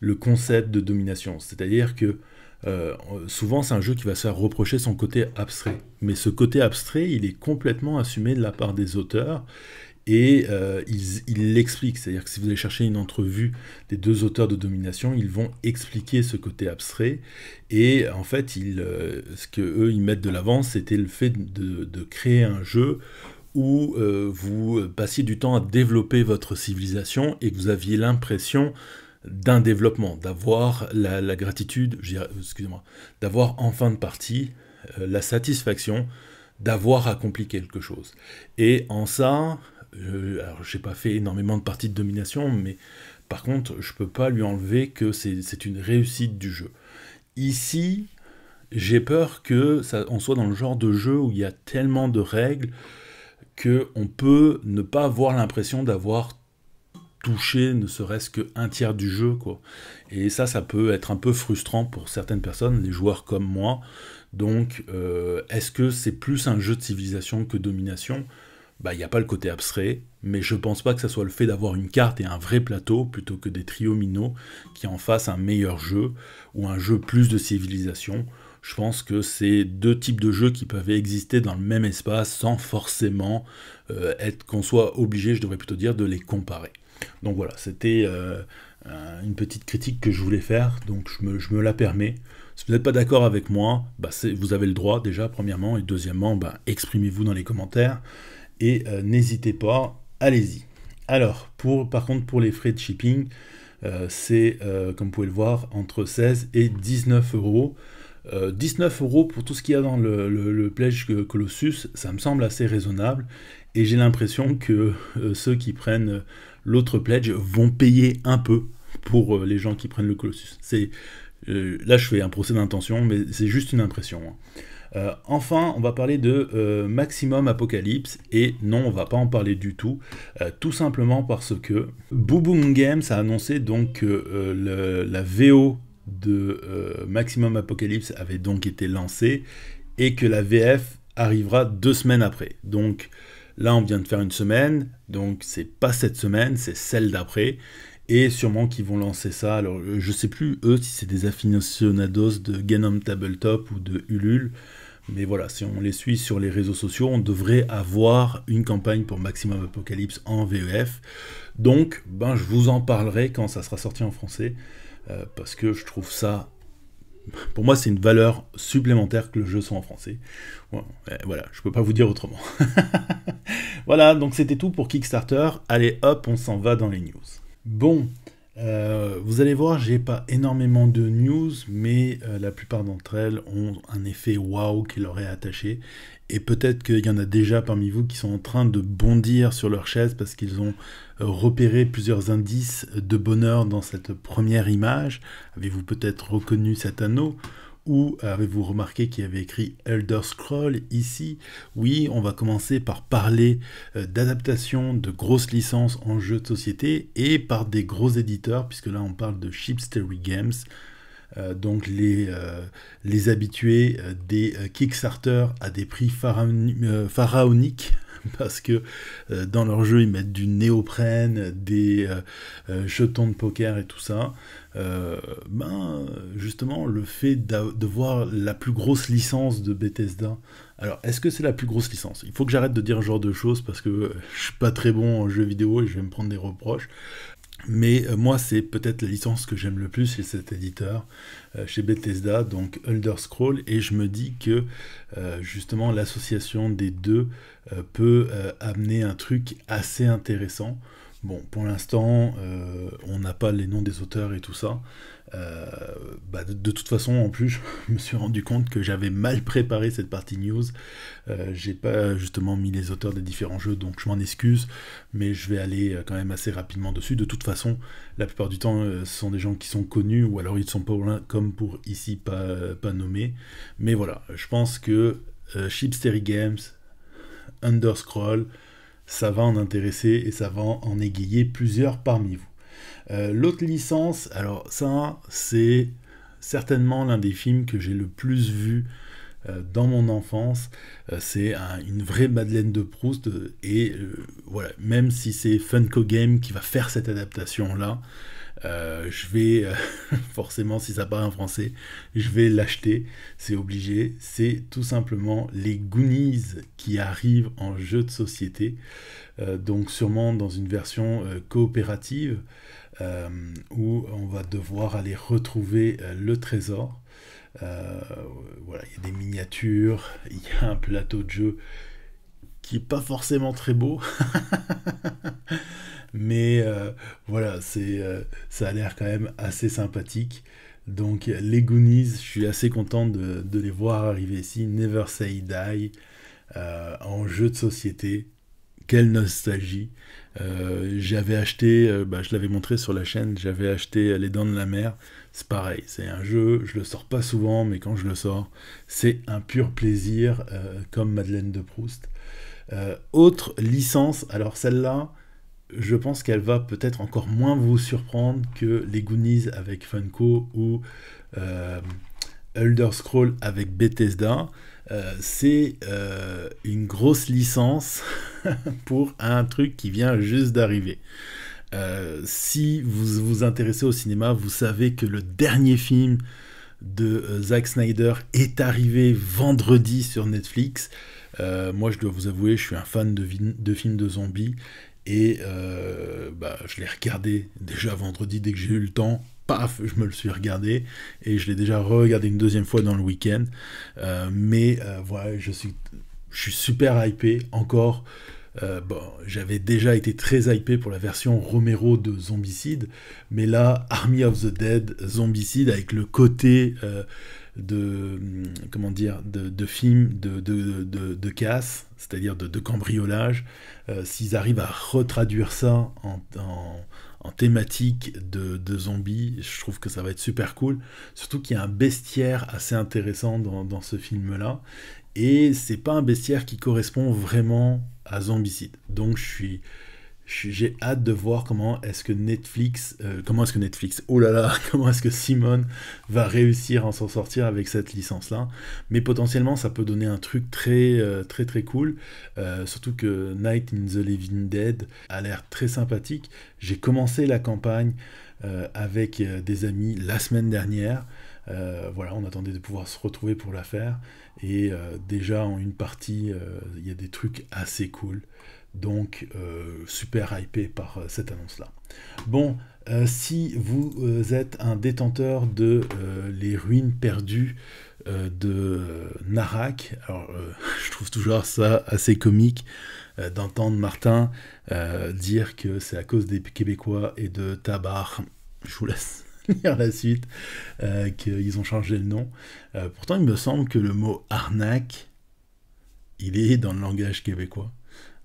le concept de domination. C'est-à-dire que euh, souvent c'est un jeu qui va se faire reprocher son côté abstrait. Mais ce côté abstrait, il est complètement assumé de la part des auteurs et euh, ils, l'expliquent. C'est-à-dire que si vous allez chercher une entrevue des deux auteurs de domination, ils vont expliquer ce côté abstrait. Et en fait, euh, ce que eux ils mettent de l'avant, c'était le fait de, créer un jeu où euh, vous passiez du temps à développer votre civilisation et que vous aviez l'impression d'un développement, d'avoir la, la, gratitude, excusez-moi, d'avoir en fin de partie la satisfaction d'avoir accompli quelque chose. Et en ça, je alors, j'ai pas fait énormément de parties de domination, mais par contre, je peux pas lui enlever que c'est une réussite du jeu. Ici, j'ai peur que ça, on soit dans le genre de jeu où il y a tellement de règles que on peut ne pas avoir l'impression d'avoir touché ne serait-ce qu'un tiers du jeu Et ça, ça peut être un peu frustrant pour certaines personnes, les joueurs comme moi. Donc, euh, est-ce que c'est plus un jeu de civilisation que domination bah, il n'y a pas le côté abstrait, mais je pense pas que ce soit le fait d'avoir une carte et un vrai plateau plutôt que des trios qui en fassent un meilleur jeu ou un jeu plus de civilisation. Je pense que c'est deux types de jeux qui peuvent exister dans le même espace sans forcément euh, être qu'on soit obligé, je devrais plutôt dire, de les comparer. Donc voilà, c'était euh, une petite critique que je voulais faire, donc je me, la permets. Si vous n'êtes pas d'accord avec moi, bah, vous avez le droit déjà, premièrement, et deuxièmement, bah, exprimez-vous dans les commentaires et euh, n'hésitez pas, allez-y. Alors, par contre, pour les frais de shipping, euh, c'est, euh, comme vous pouvez le voir, entre 16 et 19 euros. 19 euros pour tout ce qu'il y a dans le, Pledge Colossus, ça me semble assez raisonnable. Et j'ai l'impression que ceux qui prennent l'autre Pledge vont payer un peu pour les gens qui prennent le Colossus. là, je fais un procès d'intention, mais c'est juste une impression. Hein. Euh, enfin, on va parler de euh, Maximum Apocalypse, et non, on va pas en parler du tout, euh, tout simplement parce que Booboom Games a annoncé donc que la VO de Maximum Apocalypse avait donc été lancée, et que la VF arrivera deux semaines après. Donc là, on vient de faire une semaine, donc c'est pas cette semaine, c'est celle d'après et sûrement qu'ils vont lancer ça. Alors, je sais plus eux si c'est des aficionados de Genome Tabletop ou de Ulule. Mais voilà, si on les suit sur les réseaux sociaux, on devrait avoir une campagne pour Maximum Apocalypse en VEF. Donc, ben, je vous en parlerai quand ça sera sorti en français, euh, parce que je trouve ça... Pour moi, c'est une valeur supplémentaire que le jeu soit en français. Euh, voilà, je ne peux pas vous dire autrement. voilà, donc c'était tout pour Kickstarter. Allez, hop, on s'en va dans les news. Bon, euh, vous allez voir, j'ai pas énormément de news, mais euh, la plupart d'entre elles ont un effet waouh qui leur est attaché. Et peut-être qu'il y en a déjà parmi vous qui sont en train de bondir sur leur chaise parce qu'ils ont euh, repéré plusieurs indices de bonheur dans cette première image. Avez-vous peut-être reconnu cet anneau ou avez-vous remarqué qu'il y avait écrit Elder Scroll ici Oui, on va commencer par parler euh, d'adaptation de grosses licences en jeux de société et par des gros éditeurs, puisque là on parle de Shipstery Games, euh, donc les, euh, les habitués des Kickstarter à des prix pharaoniques parce que euh, dans leur jeu, ils mettent du néoprène, des euh, euh, jetons de poker et tout ça. ben, justement, le fait de voir la plus grosse licence de Bethesda. Alors, est-ce que c'est la plus grosse licence Il faut que j'arrête de dire ce genre de choses parce que je suis pas très bon en jeu vidéo et je vais me prendre des reproches. Mais euh, moi, c'est peut-être la licence que j'aime le plus chez cet éditeur, euh, chez Bethesda, donc Elder Scroll, et je me dis que euh, justement l'association des deux peut amener un truc assez intéressant. Bon, pour l'instant, euh, on n'a pas les noms des auteurs et tout ça. Euh, bah, de, toute façon, en plus, je me suis rendu compte que j'avais mal préparé cette partie news. Euh, J'ai pas justement mis les auteurs des différents jeux, donc je m'en excuse, mais je vais aller euh, quand même assez rapidement dessus. De toute façon, la plupart du temps, ce sont des gens qui sont connus, ou alors ils ne sont pas comme pour ici pas, pas nommés. Mais voilà, je pense que Shipstery Games, Underscroll, ça va en intéresser et ça va en aiguiller plusieurs parmi vous. Euh, l'autre licence, alors ça, c'est certainement l'un des films que j'ai le plus vu euh, dans mon enfance. Euh, c'est une vraie Madeleine de Proust et voilà, même si c'est Funko Game qui va faire cette adaptation là, euh, je vais, euh, forcément, si ça parle en français, je vais l'acheter. C'est obligé. C'est tout simplement les Goonies qui arrivent en jeu de société. Euh, donc, sûrement dans une version coopérative où on va devoir aller retrouver le trésor. voilà, il y a des miniatures, il y a un plateau de jeu qui n'est pas forcément très beau. Mais euh, voilà, euh, ça a l'air quand même assez sympathique. Donc les Goonies, je suis assez content de, les voir arriver ici. Never Say Die, euh, en jeu de société. Quelle nostalgie. j'avais acheté, bah, je l'avais montré sur la chaîne, j'avais acheté Les Dents de la Mer. C'est pareil, c'est un jeu, je le sors pas souvent, mais quand je le sors, c'est un pur plaisir, comme Madeleine de Proust. autre licence, alors celle-là, je pense qu'elle va peut-être encore moins vous surprendre que les Goonies avec Funko ou euh, Elder Scroll avec Bethesda. Euh, c'est euh, une grosse licence pour un truc qui vient juste d'arriver. si vous vous intéressez au cinéma, vous savez que le dernier film de Zack Snyder est arrivé vendredi sur Netflix. moi, je dois vous avouer, je suis un fan de films de zombies et euh, bah, je l'ai regardé déjà vendredi dès que j'ai eu le temps. Paf, je me le suis regardé et je l'ai déjà regardé une deuxième fois dans le week-end. Euh, mais euh, voilà, je suis, je suis super hypé encore. bon, j'avais déjà été très hypé pour la version Romero de Zombicide, mais là, Army of the Dead, Zombicide, avec le côté de comment dire de, de films de, de, de, casse, c'est-à-dire de, cambriolage, euh, s'ils arrivent à retraduire ça en, thématique de, zombies, je trouve que ça va être super cool. Surtout qu'il y a un bestiaire assez intéressant dans, dans ce film-là. Et c'est pas un bestiaire qui correspond vraiment à Zombicide. Donc je suis, j'ai hâte de voir comment est-ce que Netflix, euh, comment est-ce que Netflix, oh là là, comment est-ce que Simone va réussir à s'en sortir avec cette licence-là. Mais potentiellement, ça peut donner un truc très euh, très très cool. Euh, surtout que Night in the Living Dead a l'air très sympathique. J'ai commencé la campagne avec des amis la semaine dernière. voilà, on attendait de pouvoir se retrouver pour la faire. Et euh, déjà en une partie, euh, il y a des trucs assez cool. Donc euh, super hypé par cette annonce-là. Bon, si vous êtes un détenteur de les ruines perdues de Narak, alors je trouve toujours ça assez comique d'entendre Martin dire que c'est à cause des Québécois et de Tabar. Je vous laisse la suite, euh, qu'ils ont changé le nom. Euh, pourtant, il me semble que le mot arnaque, il est dans le langage québécois.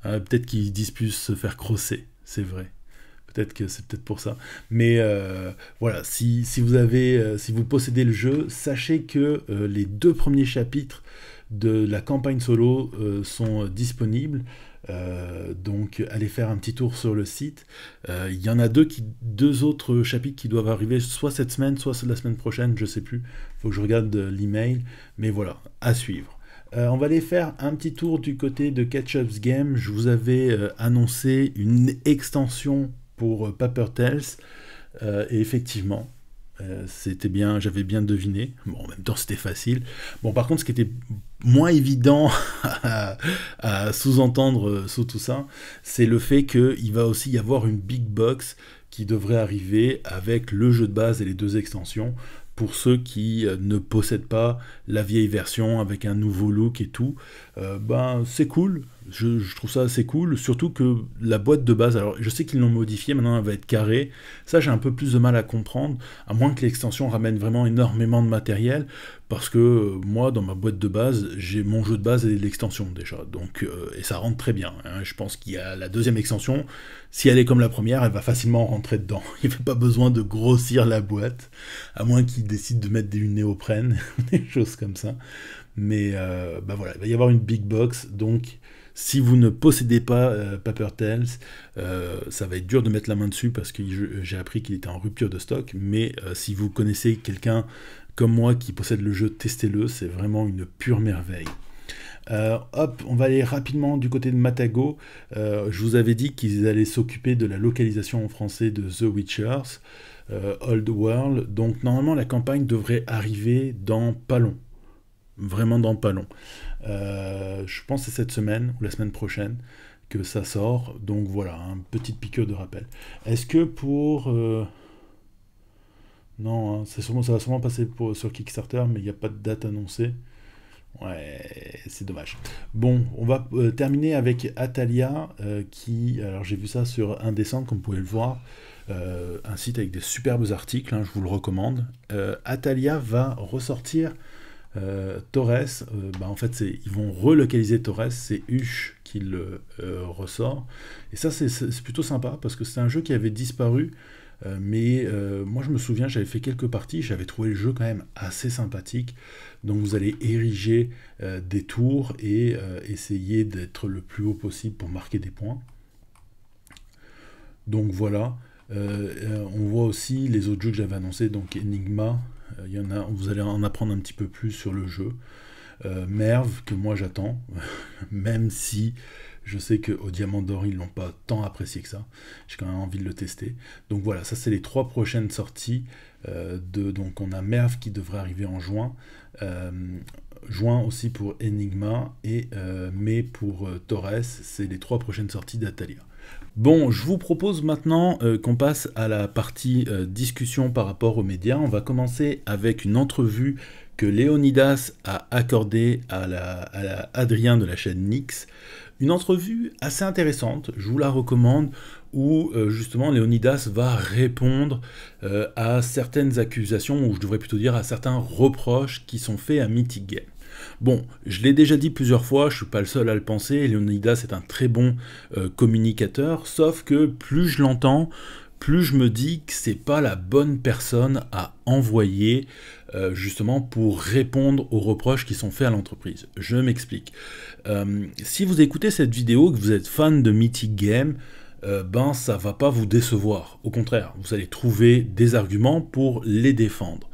Euh, peut-être qu'ils disent plus se faire crosser, c'est vrai. Peut-être que c'est peut-être pour ça. Mais voilà, si, si, vous avez, si vous possédez le jeu, sachez que les deux premiers chapitres de la campagne solo sont disponibles. Euh, donc allez faire un petit tour sur le site. Euh, il y en a deux, qui, deux autres chapitres qui doivent arriver soit cette semaine, soit la semaine prochaine, je sais plus. il Faut que je regarde l'email. Mais voilà, à suivre. Euh, on va aller faire un petit tour du côté de Ketchup's Game. Je vous avais annoncé une extension pour Paper Tales. et effectivement, euh, c'était bien, j'avais bien deviné. Bon, en même temps, c'était facile. Bon, par contre, ce qui était moins évident à, sous-entendre euh, sous tout ça, c'est le fait qu'il va aussi y avoir une big box qui devrait arriver avec le jeu de base et les deux extensions pour ceux qui euh, ne possèdent pas la vieille version avec un nouveau look et tout. ben, c'est cool. Je, trouve ça assez cool, surtout que la boîte de base, alors je sais qu'ils l'ont modifiée, maintenant elle va être carrée. Ça, j'ai un peu plus de mal à comprendre, à moins que l'extension ramène vraiment énormément de matériel, parce que euh, moi, dans ma boîte de base, j'ai mon jeu de base et l'extension déjà, donc euh, et ça rentre très bien. Hein. Je pense qu'il y a la deuxième extension, si elle est comme la première, elle va facilement rentrer dedans. Il n'y a pas besoin de grossir la boîte, à moins qu'ils décident de mettre des néoprène, des choses comme ça. Mais ben bah voilà, il va y avoir une big box, donc si vous ne possédez pas euh, Paper Tales, euh, ça va être dur de mettre la main dessus parce que j'ai appris qu'il était en rupture de stock. Mais euh, si vous connaissez quelqu'un comme moi qui possède le jeu, testez-le. C'est vraiment une pure merveille. hop, on va aller rapidement du côté de Matago. je vous avais dit qu'ils allaient s'occuper de la localisation en français de The Witchers, Old World. Donc normalement la campagne devrait arriver dans pas long. Vraiment dans pas long. Euh, je pense que c'est cette semaine ou la semaine prochaine que ça sort. Donc voilà, un hein, petit petite piqûre de rappel. Est-ce que pour... Euh, non, hein, sûrement, ça va sûrement passer sur Kickstarter, mais il n'y a pas de date annoncée. Ouais, c'est dommage. Bon, on va euh, terminer avec Atalia, qui, alors j'ai vu ça sur Indécent, comme vous pouvez le voir, un site avec des superbes articles, hein, je vous le recommande. Atalia va ressortir euh, Torres, euh, bah, en fait, ils vont relocaliser Torres, c'est Huche qui le euh, ressort. Et ça, c'est plutôt sympa parce que c'est un jeu qui avait disparu mais moi je me souviens, j'avais fait quelques parties, j'avais trouvé le jeu quand même assez sympathique. Donc vous allez ériger des tours et essayer d'être le plus haut possible pour marquer des points. Donc voilà. on voit aussi les autres jeux que j'avais annoncé donc Enigma, euh, y en a, vous allez en apprendre un petit peu plus sur le jeu. Euh, Merve, que moi j'attends, même si je sais qu'au Diamant d'Or, ils l'ont pas tant apprécié que ça. J'ai quand même envie de le tester. Donc voilà, ça c'est les trois prochaines sorties. Euh, de, donc on a Merve qui devrait arriver en juin. juin aussi pour Enigma et mai pour Torres. C'est les trois prochaines sorties d'Atalia. Bon, je vous propose maintenant euh, qu'on passe à la partie euh, discussion par rapport aux médias. On va commencer avec une entrevue que Léonidas a accordée à, Adrien de la chaîne Nix. Une entrevue assez intéressante, je vous la recommande, où euh, justement Léonidas va répondre à certaines accusations, ou je devrais plutôt dire à certains reproches qui sont faits à Mitiguer. Bon, je l'ai déjà dit plusieurs fois, je ne suis pas le seul à le penser, Leonidas est un très bon euh, communicateur, sauf que plus je l'entends, plus je me dis que c'est pas la bonne personne à envoyer euh, justement pour répondre aux reproches qui sont faits à l'entreprise. Je m'explique. Euh, si vous écoutez cette vidéo, que vous êtes fan de Mythic Game, ben ça va pas vous décevoir. Au contraire, vous allez trouver des arguments pour les défendre.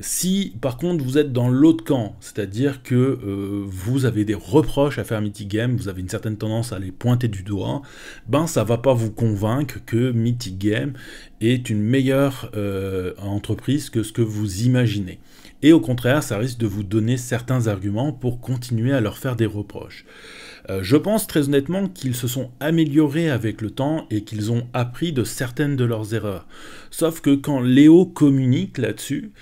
Si par contre vous êtes dans l'autre camp, c'est-à-dire que euh, vous avez des reproches à faire à Mythic vous avez une certaine tendance à les pointer du doigt, ben ça va pas vous convaincre que Mythic est une meilleure euh, entreprise que ce que vous imaginez. Et au contraire, ça risque de vous donner certains arguments pour continuer à leur faire des reproches. Euh, je pense très honnêtement qu'ils se sont améliorés avec le temps et qu'ils ont appris de certaines de leurs erreurs. Sauf que quand Léo communique là-dessus,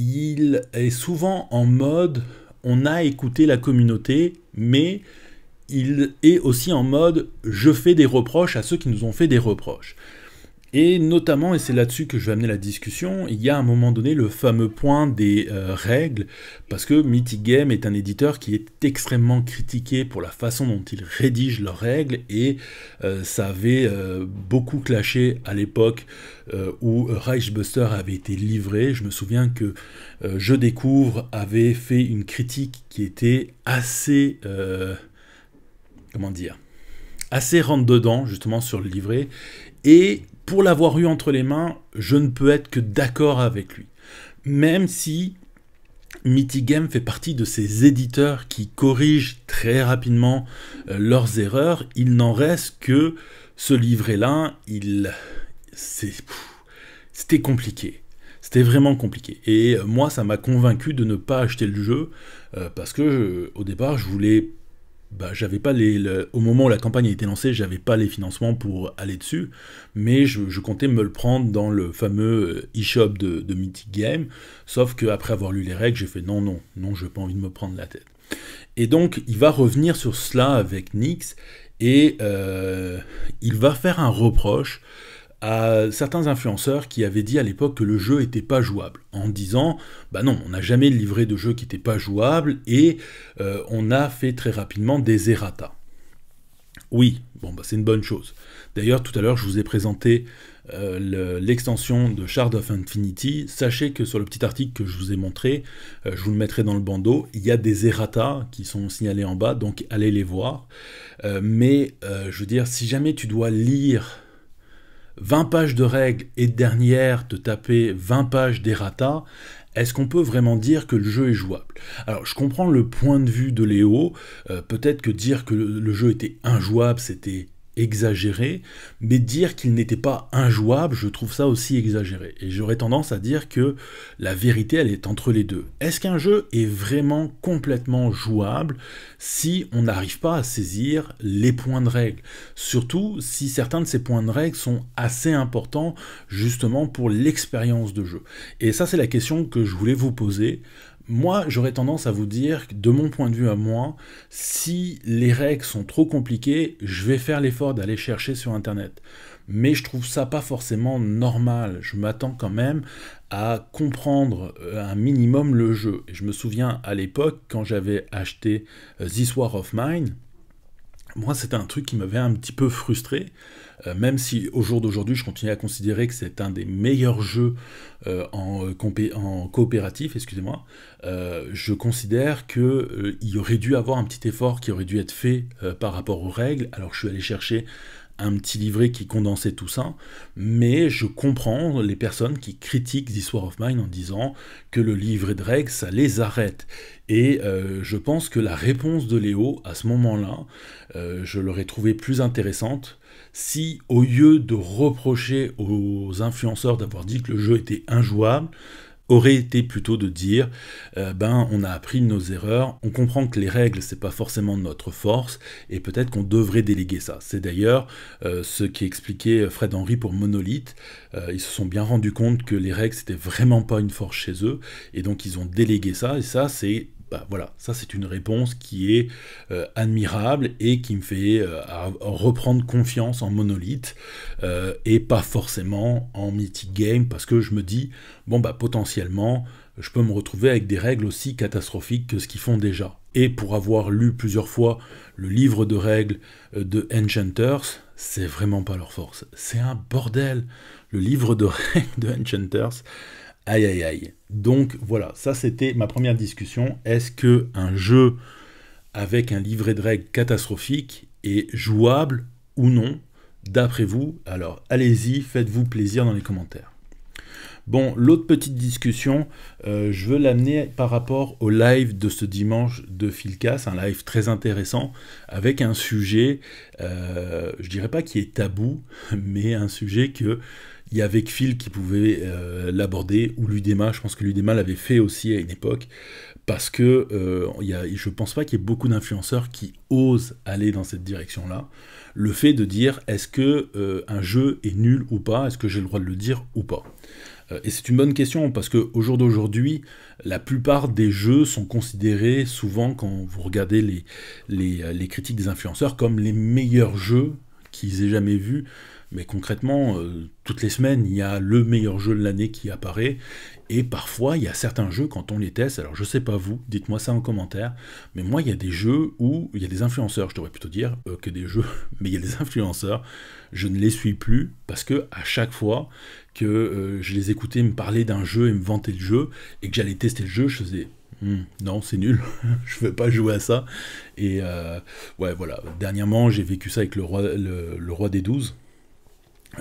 il est souvent en mode on a écouté la communauté, mais il est aussi en mode je fais des reproches à ceux qui nous ont fait des reproches. Et notamment, et c'est là-dessus que je vais amener la discussion, il y a à un moment donné le fameux point des euh, règles, parce que Mythic Game est un éditeur qui est extrêmement critiqué pour la façon dont ils rédigent leurs règles, et euh, ça avait euh, beaucoup clashé à l'époque où Reichbuster avait été livré. Je me souviens que Je Découvre avait fait une critique qui était assez... comment dire assez rentre dedans justement sur le livret et pour l'avoir eu entre les mains, je ne peux être que d'accord avec lui. Même si Mythic Game fait partie de ces éditeurs qui corrigent très rapidement euh, leurs erreurs, il n'en reste que ce livret-là, il... C'était compliqué. C'était vraiment compliqué. Et euh, moi, ça m'a convaincu de ne pas acheter le jeu, euh, parce que au départ, je voulais bah, j'avais pas les, au moment où la campagne a été lancée, j'avais pas les financements pour aller dessus, mais je, comptais me le prendre dans le fameux euh, e-shop de, de, Mythic Game, sauf qu'après avoir lu les règles, j'ai fait non, non, non, je n'ai pas envie de me prendre la tête. Et donc, il va revenir sur cela avec Nix, et euh, il va faire un reproche à certains influenceurs qui avaient dit à l'époque que le jeu était pas jouable, en disant bah non, on n'a jamais livré de jeu qui n'était pas jouable et euh, on a fait très rapidement des errata. Oui, bon bah c'est une bonne chose. D'ailleurs, tout à l'heure, je vous ai présenté euh, l'extension de Shard of Infinity. Sachez que sur le petit article que je vous ai montré, euh, je vous le mettrai dans le bandeau, il y a des errata qui sont signalés en bas, donc allez les voir. mais je veux dire, si jamais tu dois lire 20 pages de règles et dernière te taper 20 pages d'errata, est-ce qu'on peut vraiment dire que le jeu est jouable Alors je comprends le point de vue de Léo, euh, peut-être que dire que le jeu était injouable, c'était exagéré, mais dire qu'il n'était pas injouable, je trouve ça aussi exagéré. Et j'aurais tendance à dire que la vérité, elle est entre les deux. Est-ce qu'un jeu est vraiment complètement jouable si on n'arrive pas à saisir les points de règle Surtout si certains de ces points de règle sont assez importants justement pour l'expérience de jeu. Et ça, c'est la question que je voulais vous poser moi, j'aurais tendance à vous dire, de mon point de vue à moi, si les règles sont trop compliquées, je vais faire l'effort d'aller chercher sur Internet. Mais je trouve ça pas forcément normal. Je m'attends quand même à comprendre euh, un minimum le jeu. je me souviens à l'époque, quand j'avais acheté euh, This War of Mine, moi, c'était un truc qui m'avait un petit peu frustré euh, même si au jour d'aujourd'hui, je continue à considérer que c'est un des meilleurs jeux euh, euh, en, coopératif, excusez-moi, je considère qu'il il aurait dû avoir un petit effort qui aurait dû être fait par rapport aux règles. Alors, je suis allé chercher un petit livret qui condensait tout ça, mais je comprends les personnes qui critiquent The Sword of Mine en disant que le livret de règles, ça les arrête. Et je pense que la réponse de Léo, à ce moment-là, je l'aurais trouvée plus intéressante si au lieu de reprocher aux influenceurs d'avoir dit que le jeu était injouable, aurait été plutôt de dire euh, ben on a appris nos erreurs, on comprend que les règles c'est pas forcément notre force et peut-être qu'on devrait déléguer ça. C'est d'ailleurs euh, ce qui expliquait Fred Henry pour Monolith. Euh, ils se sont bien rendus compte que les règles c'était vraiment pas une force chez eux et donc ils ont délégué ça et ça c'est bah voilà, ça c'est une réponse qui est euh, admirable et qui me fait euh, reprendre confiance en Monolith, euh, et pas forcément en mythic game parce que je me dis bon bah potentiellement je peux me retrouver avec des règles aussi catastrophiques que ce qu'ils font déjà. Et pour avoir lu plusieurs fois le livre de règles de Enchanters, c'est vraiment pas leur force. C'est un bordel. Le livre de règles de Enchanters, Aïe aïe aïe. Donc voilà, ça c'était ma première discussion. Est-ce que un jeu avec un livret de règles catastrophique est jouable ou non d'après vous Alors allez-y, faites-vous plaisir dans les commentaires. Bon, l'autre petite discussion, euh, je veux l'amener par rapport au live de ce dimanche de Filcas, un live très intéressant, avec un sujet, euh, je dirais pas qui est tabou, mais un sujet que il y avait Phil qui pouvait euh, l'aborder, ou l'UDEMA, je pense que l'UDEMA l'avait fait aussi à une époque, parce que je euh, ne je pense pas qu'il y ait beaucoup d'influenceurs qui osent aller dans cette direction-là. Le fait de dire est-ce que euh, un jeu est nul ou pas, est-ce que j'ai le droit de le dire ou pas. Et c'est une bonne question parce que jour d'aujourd'hui, la plupart des jeux sont considérés souvent quand vous regardez les, les critiques des influenceurs comme les meilleurs jeux qu'ils aient jamais vus, mais concrètement, euh, toutes les semaines, il y a le meilleur jeu de l'année qui apparaît. Et parfois, il y a certains jeux, quand on les teste, alors je sais pas vous, dites-moi ça en commentaire, mais moi, il y a des jeux où il y a des influenceurs, je devrais plutôt dire euh, que des jeux, mais il y a des influenceurs, je ne les suis plus parce que à chaque fois que euh, je les écoutais me parler d'un jeu et me vanter le jeu, et que j'allais tester le jeu, je faisais hum, non, c'est nul, je veux pas jouer à ça. Et ouais, voilà. Dernièrement, j'ai vécu ça avec le roi, le roi des Douze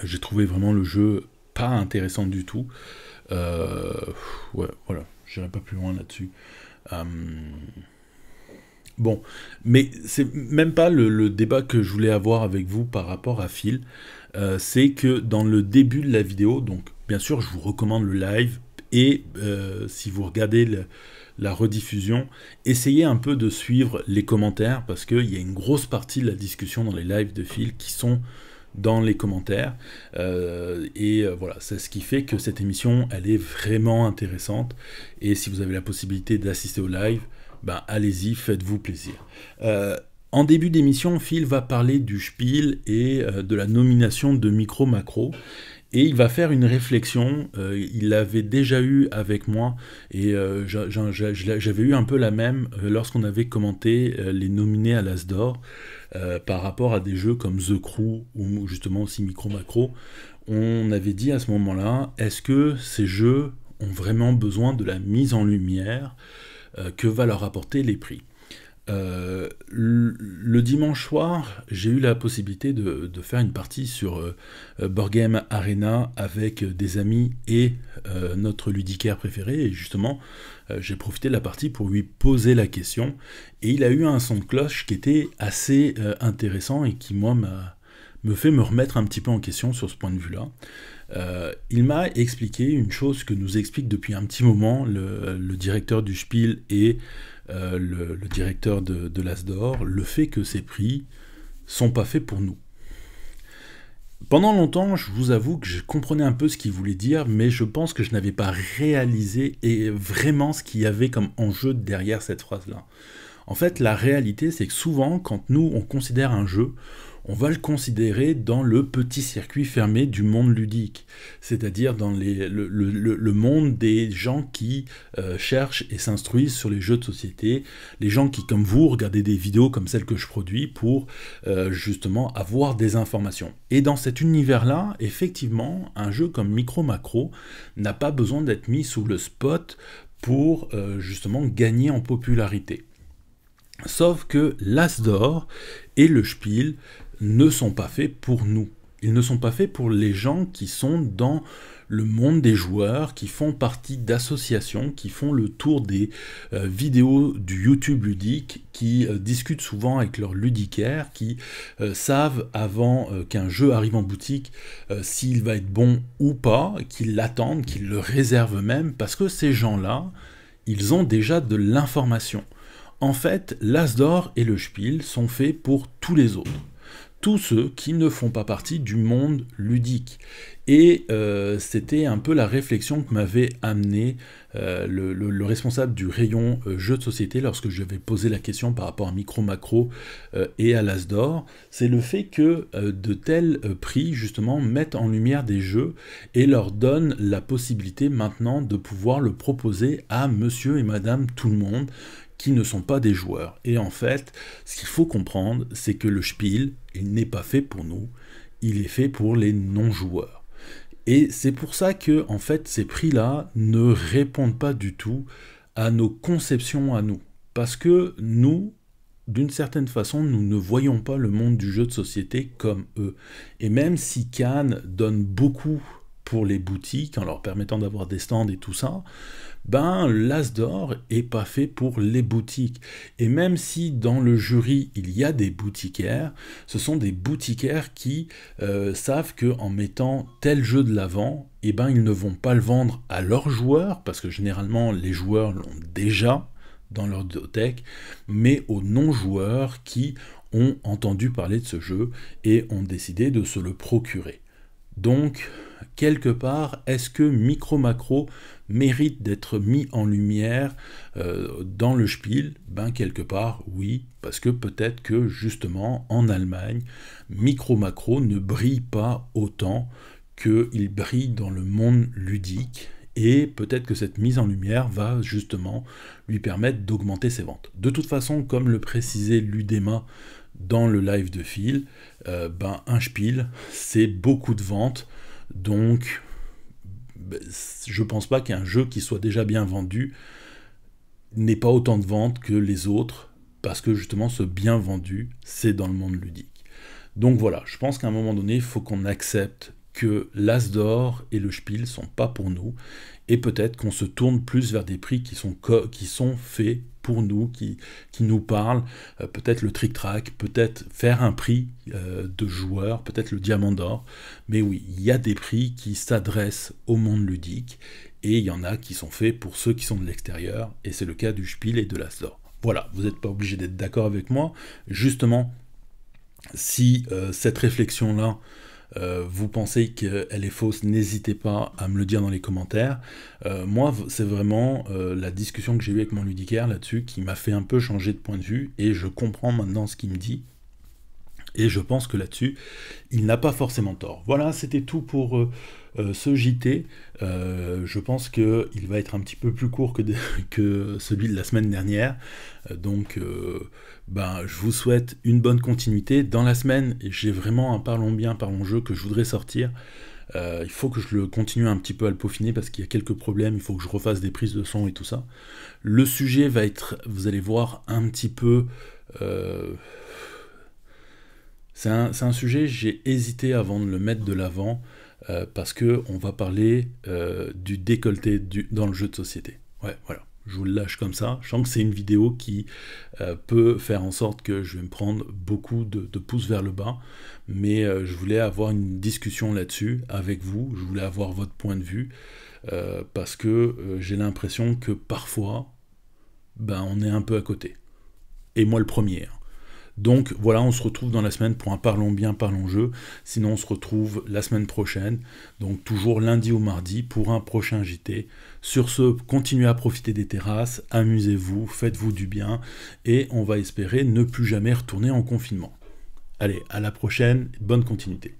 j'ai trouvé vraiment le jeu pas intéressant du tout. Euh, ouais, voilà, j'irai pas plus loin là-dessus. Euh, bon, mais c'est même pas le, débat que je voulais avoir avec vous par rapport à Phil. Euh, c'est que dans le début de la vidéo, donc bien sûr, je vous recommande le live et si vous regardez la rediffusion, essayez un peu de suivre les commentaires parce qu'il y a une grosse partie de la discussion dans les lives de Phil qui sont dans les commentaires. Euh, et euh, voilà, c'est ce qui fait que cette émission, elle est vraiment intéressante. Et si vous avez la possibilité d'assister au live, ben allez-y, faites-vous plaisir. Euh, en début d'émission, Phil va parler du Spiel et de la nomination de Micro Macro. Et il va faire une réflexion, il l'avait déjà eu avec moi, et j'avais eu un peu la même lorsqu'on avait commenté les nominés à l'Asdor. Euh, par rapport à des jeux comme The Crew ou justement aussi Micro Macro. On avait dit à ce moment-là, est-ce que ces jeux ont vraiment besoin de la mise en lumière euh, que va leur apporter les prix euh, le dimanche soir, j'ai eu la possibilité de, faire une partie sur euh, Board Arena avec des amis et euh, notre ludicaire préféré. Et justement, j'ai profité de la partie pour lui poser la question. Et il a eu un son de cloche qui était assez intéressant et qui, moi, me fait me remettre un petit peu en question sur ce point de vue-là. il m'a expliqué une chose que nous explique depuis un petit moment le, le directeur du Spiel et euh, le, directeur de, de l'Asdor, le fait que ces prix sont pas faits pour nous. Pendant longtemps, je vous avoue que je comprenais un peu ce qu'il voulait dire, mais je pense que je n'avais pas réalisé et vraiment ce qu'il y avait comme enjeu derrière cette phrase-là. En fait, la réalité, c'est que souvent, quand nous, on considère un jeu, on va le considérer dans le petit circuit fermé du monde ludique, c'est-à-dire dans le, monde des gens qui euh, cherchent et s'instruisent sur les jeux de société, les gens qui, comme vous, regardez des vidéos comme celles que je produis pour euh, justement avoir des informations. Et dans cet univers-là, effectivement, un jeu comme Micro Macro n'a pas besoin d'être mis sous le spot pour euh, justement gagner en popularité. Sauf que l'As d'or et le Spiel ne sont pas faits pour nous. Ils ne sont pas faits pour les gens qui sont dans le monde des joueurs, qui font partie d'associations, qui font le tour des euh, vidéos du YouTube ludique, qui euh, discutent souvent avec leurs ludicaires, qui euh, savent avant qu'un jeu arrive en boutique s'il va être bon ou pas, qu'ils l'attendent, qu'ils le réservent même, parce que ces gens-là, ils ont déjà de l'information. En fait, l'Asdor et le Spiel sont faits pour tous les autres tous ceux qui ne font pas partie du monde ludique. Et euh, c'était un peu la réflexion que m'avait amené euh, le, responsable du rayon euh, jeux de société lorsque j'avais posé la question par rapport à Micro Macro et à l'Asdor. C'est le fait que de tels prix, justement, mettent en lumière des jeux et leur donnent la possibilité maintenant de pouvoir le proposer à monsieur et madame tout le monde qui ne sont pas des joueurs. Et en fait, ce qu'il faut comprendre, c'est que le Spiel, il n'est pas fait pour nous, il est fait pour les non-joueurs. Et c'est pour ça que, en fait, ces prix-là ne répondent pas du tout à nos conceptions à nous. Parce que nous, d'une certaine façon, nous ne voyons pas le monde du jeu de société comme eux. Et même si Cannes donne beaucoup les boutiques en leur permettant d'avoir des stands et tout ça, ben l'as d'or est pas fait pour les boutiques. Et même si dans le jury il y a des boutiquaires, ce sont des boutiquaires qui euh, savent que en mettant tel jeu de l'avant, et eh ben ils ne vont pas le vendre à leurs joueurs parce que généralement les joueurs l'ont déjà dans leur bibliothèque, mais aux non-joueurs qui ont entendu parler de ce jeu et ont décidé de se le procurer. Donc, quelque part, est-ce que Micro Macro mérite d'être mis en lumière euh, dans le Spiel Ben quelque part, oui, parce que peut-être que justement en Allemagne, Micro Macro ne brille pas autant qu'il brille dans le monde ludique. Et peut-être que cette mise en lumière va justement lui permettre d'augmenter ses ventes. De toute façon, comme le précisait Ludema dans le live de Phil, euh, ben un spiel, c'est beaucoup de ventes donc, je pense pas qu'un jeu qui soit déjà bien vendu n'ait pas autant de ventes que les autres, parce que justement, ce bien vendu, c'est dans le monde ludique. Donc voilà, je pense qu'à un moment donné, il faut qu'on accepte que l'As d'or et le Spiel sont pas pour nous, et peut-être qu'on se tourne plus vers des prix qui sont, qui sont faits pour nous, qui, qui nous parle, euh, peut-être le trick-track, peut-être faire un prix euh, de joueur, peut-être le diamant d'or. Mais oui, il y a des prix qui s'adressent au monde ludique et il y en a qui sont faits pour ceux qui sont de l'extérieur et c'est le cas du Spiel et de l'Asdor. Voilà, vous n'êtes pas obligé d'être d'accord avec moi. Justement, si euh, cette réflexion-là euh, vous pensez qu'elle est fausse, n'hésitez pas à me le dire dans les commentaires. Euh, moi, c'est vraiment euh, la discussion que j'ai eue avec mon ludicaire là-dessus qui m'a fait un peu changer de point de vue et je comprends maintenant ce qu'il me dit. Et je pense que là-dessus, il n'a pas forcément tort. Voilà, c'était tout pour ce JT. je pense qu'il va être un petit peu plus court que, que celui de la semaine dernière. Donc, ben, je vous souhaite une bonne continuité. Dans la semaine, j'ai vraiment un parlons bien, parlons jeu que je voudrais sortir. Euh, il faut que je le continue un petit peu à le peaufiner parce qu'il y a quelques problèmes, il faut que je refasse des prises de son et tout ça. Le sujet va être, vous allez voir, un petit peu... Euh, c'est un, sujet, j'ai hésité avant de le mettre de l'avant euh, parce que on va parler du décolleté dans le jeu de société. Ouais, voilà je vous le lâche comme ça. Je sens que c'est une vidéo qui euh, peut faire en sorte que je vais me prendre beaucoup de, pouces vers le bas, mais euh, je voulais avoir une discussion là-dessus avec vous, je voulais avoir votre point de vue, euh, parce que j'ai l'impression que parfois, ben, on est un peu à côté. Et moi le premier. Hein. Donc voilà, on se retrouve dans la semaine pour un parlons bien, parlons jeu. Sinon, on se retrouve la semaine prochaine, donc toujours lundi ou mardi, pour un prochain JT. Sur ce, continuez à profiter des terrasses, amusez-vous, faites-vous du bien, et on va espérer ne plus jamais retourner en confinement. Allez, à la prochaine, bonne continuité.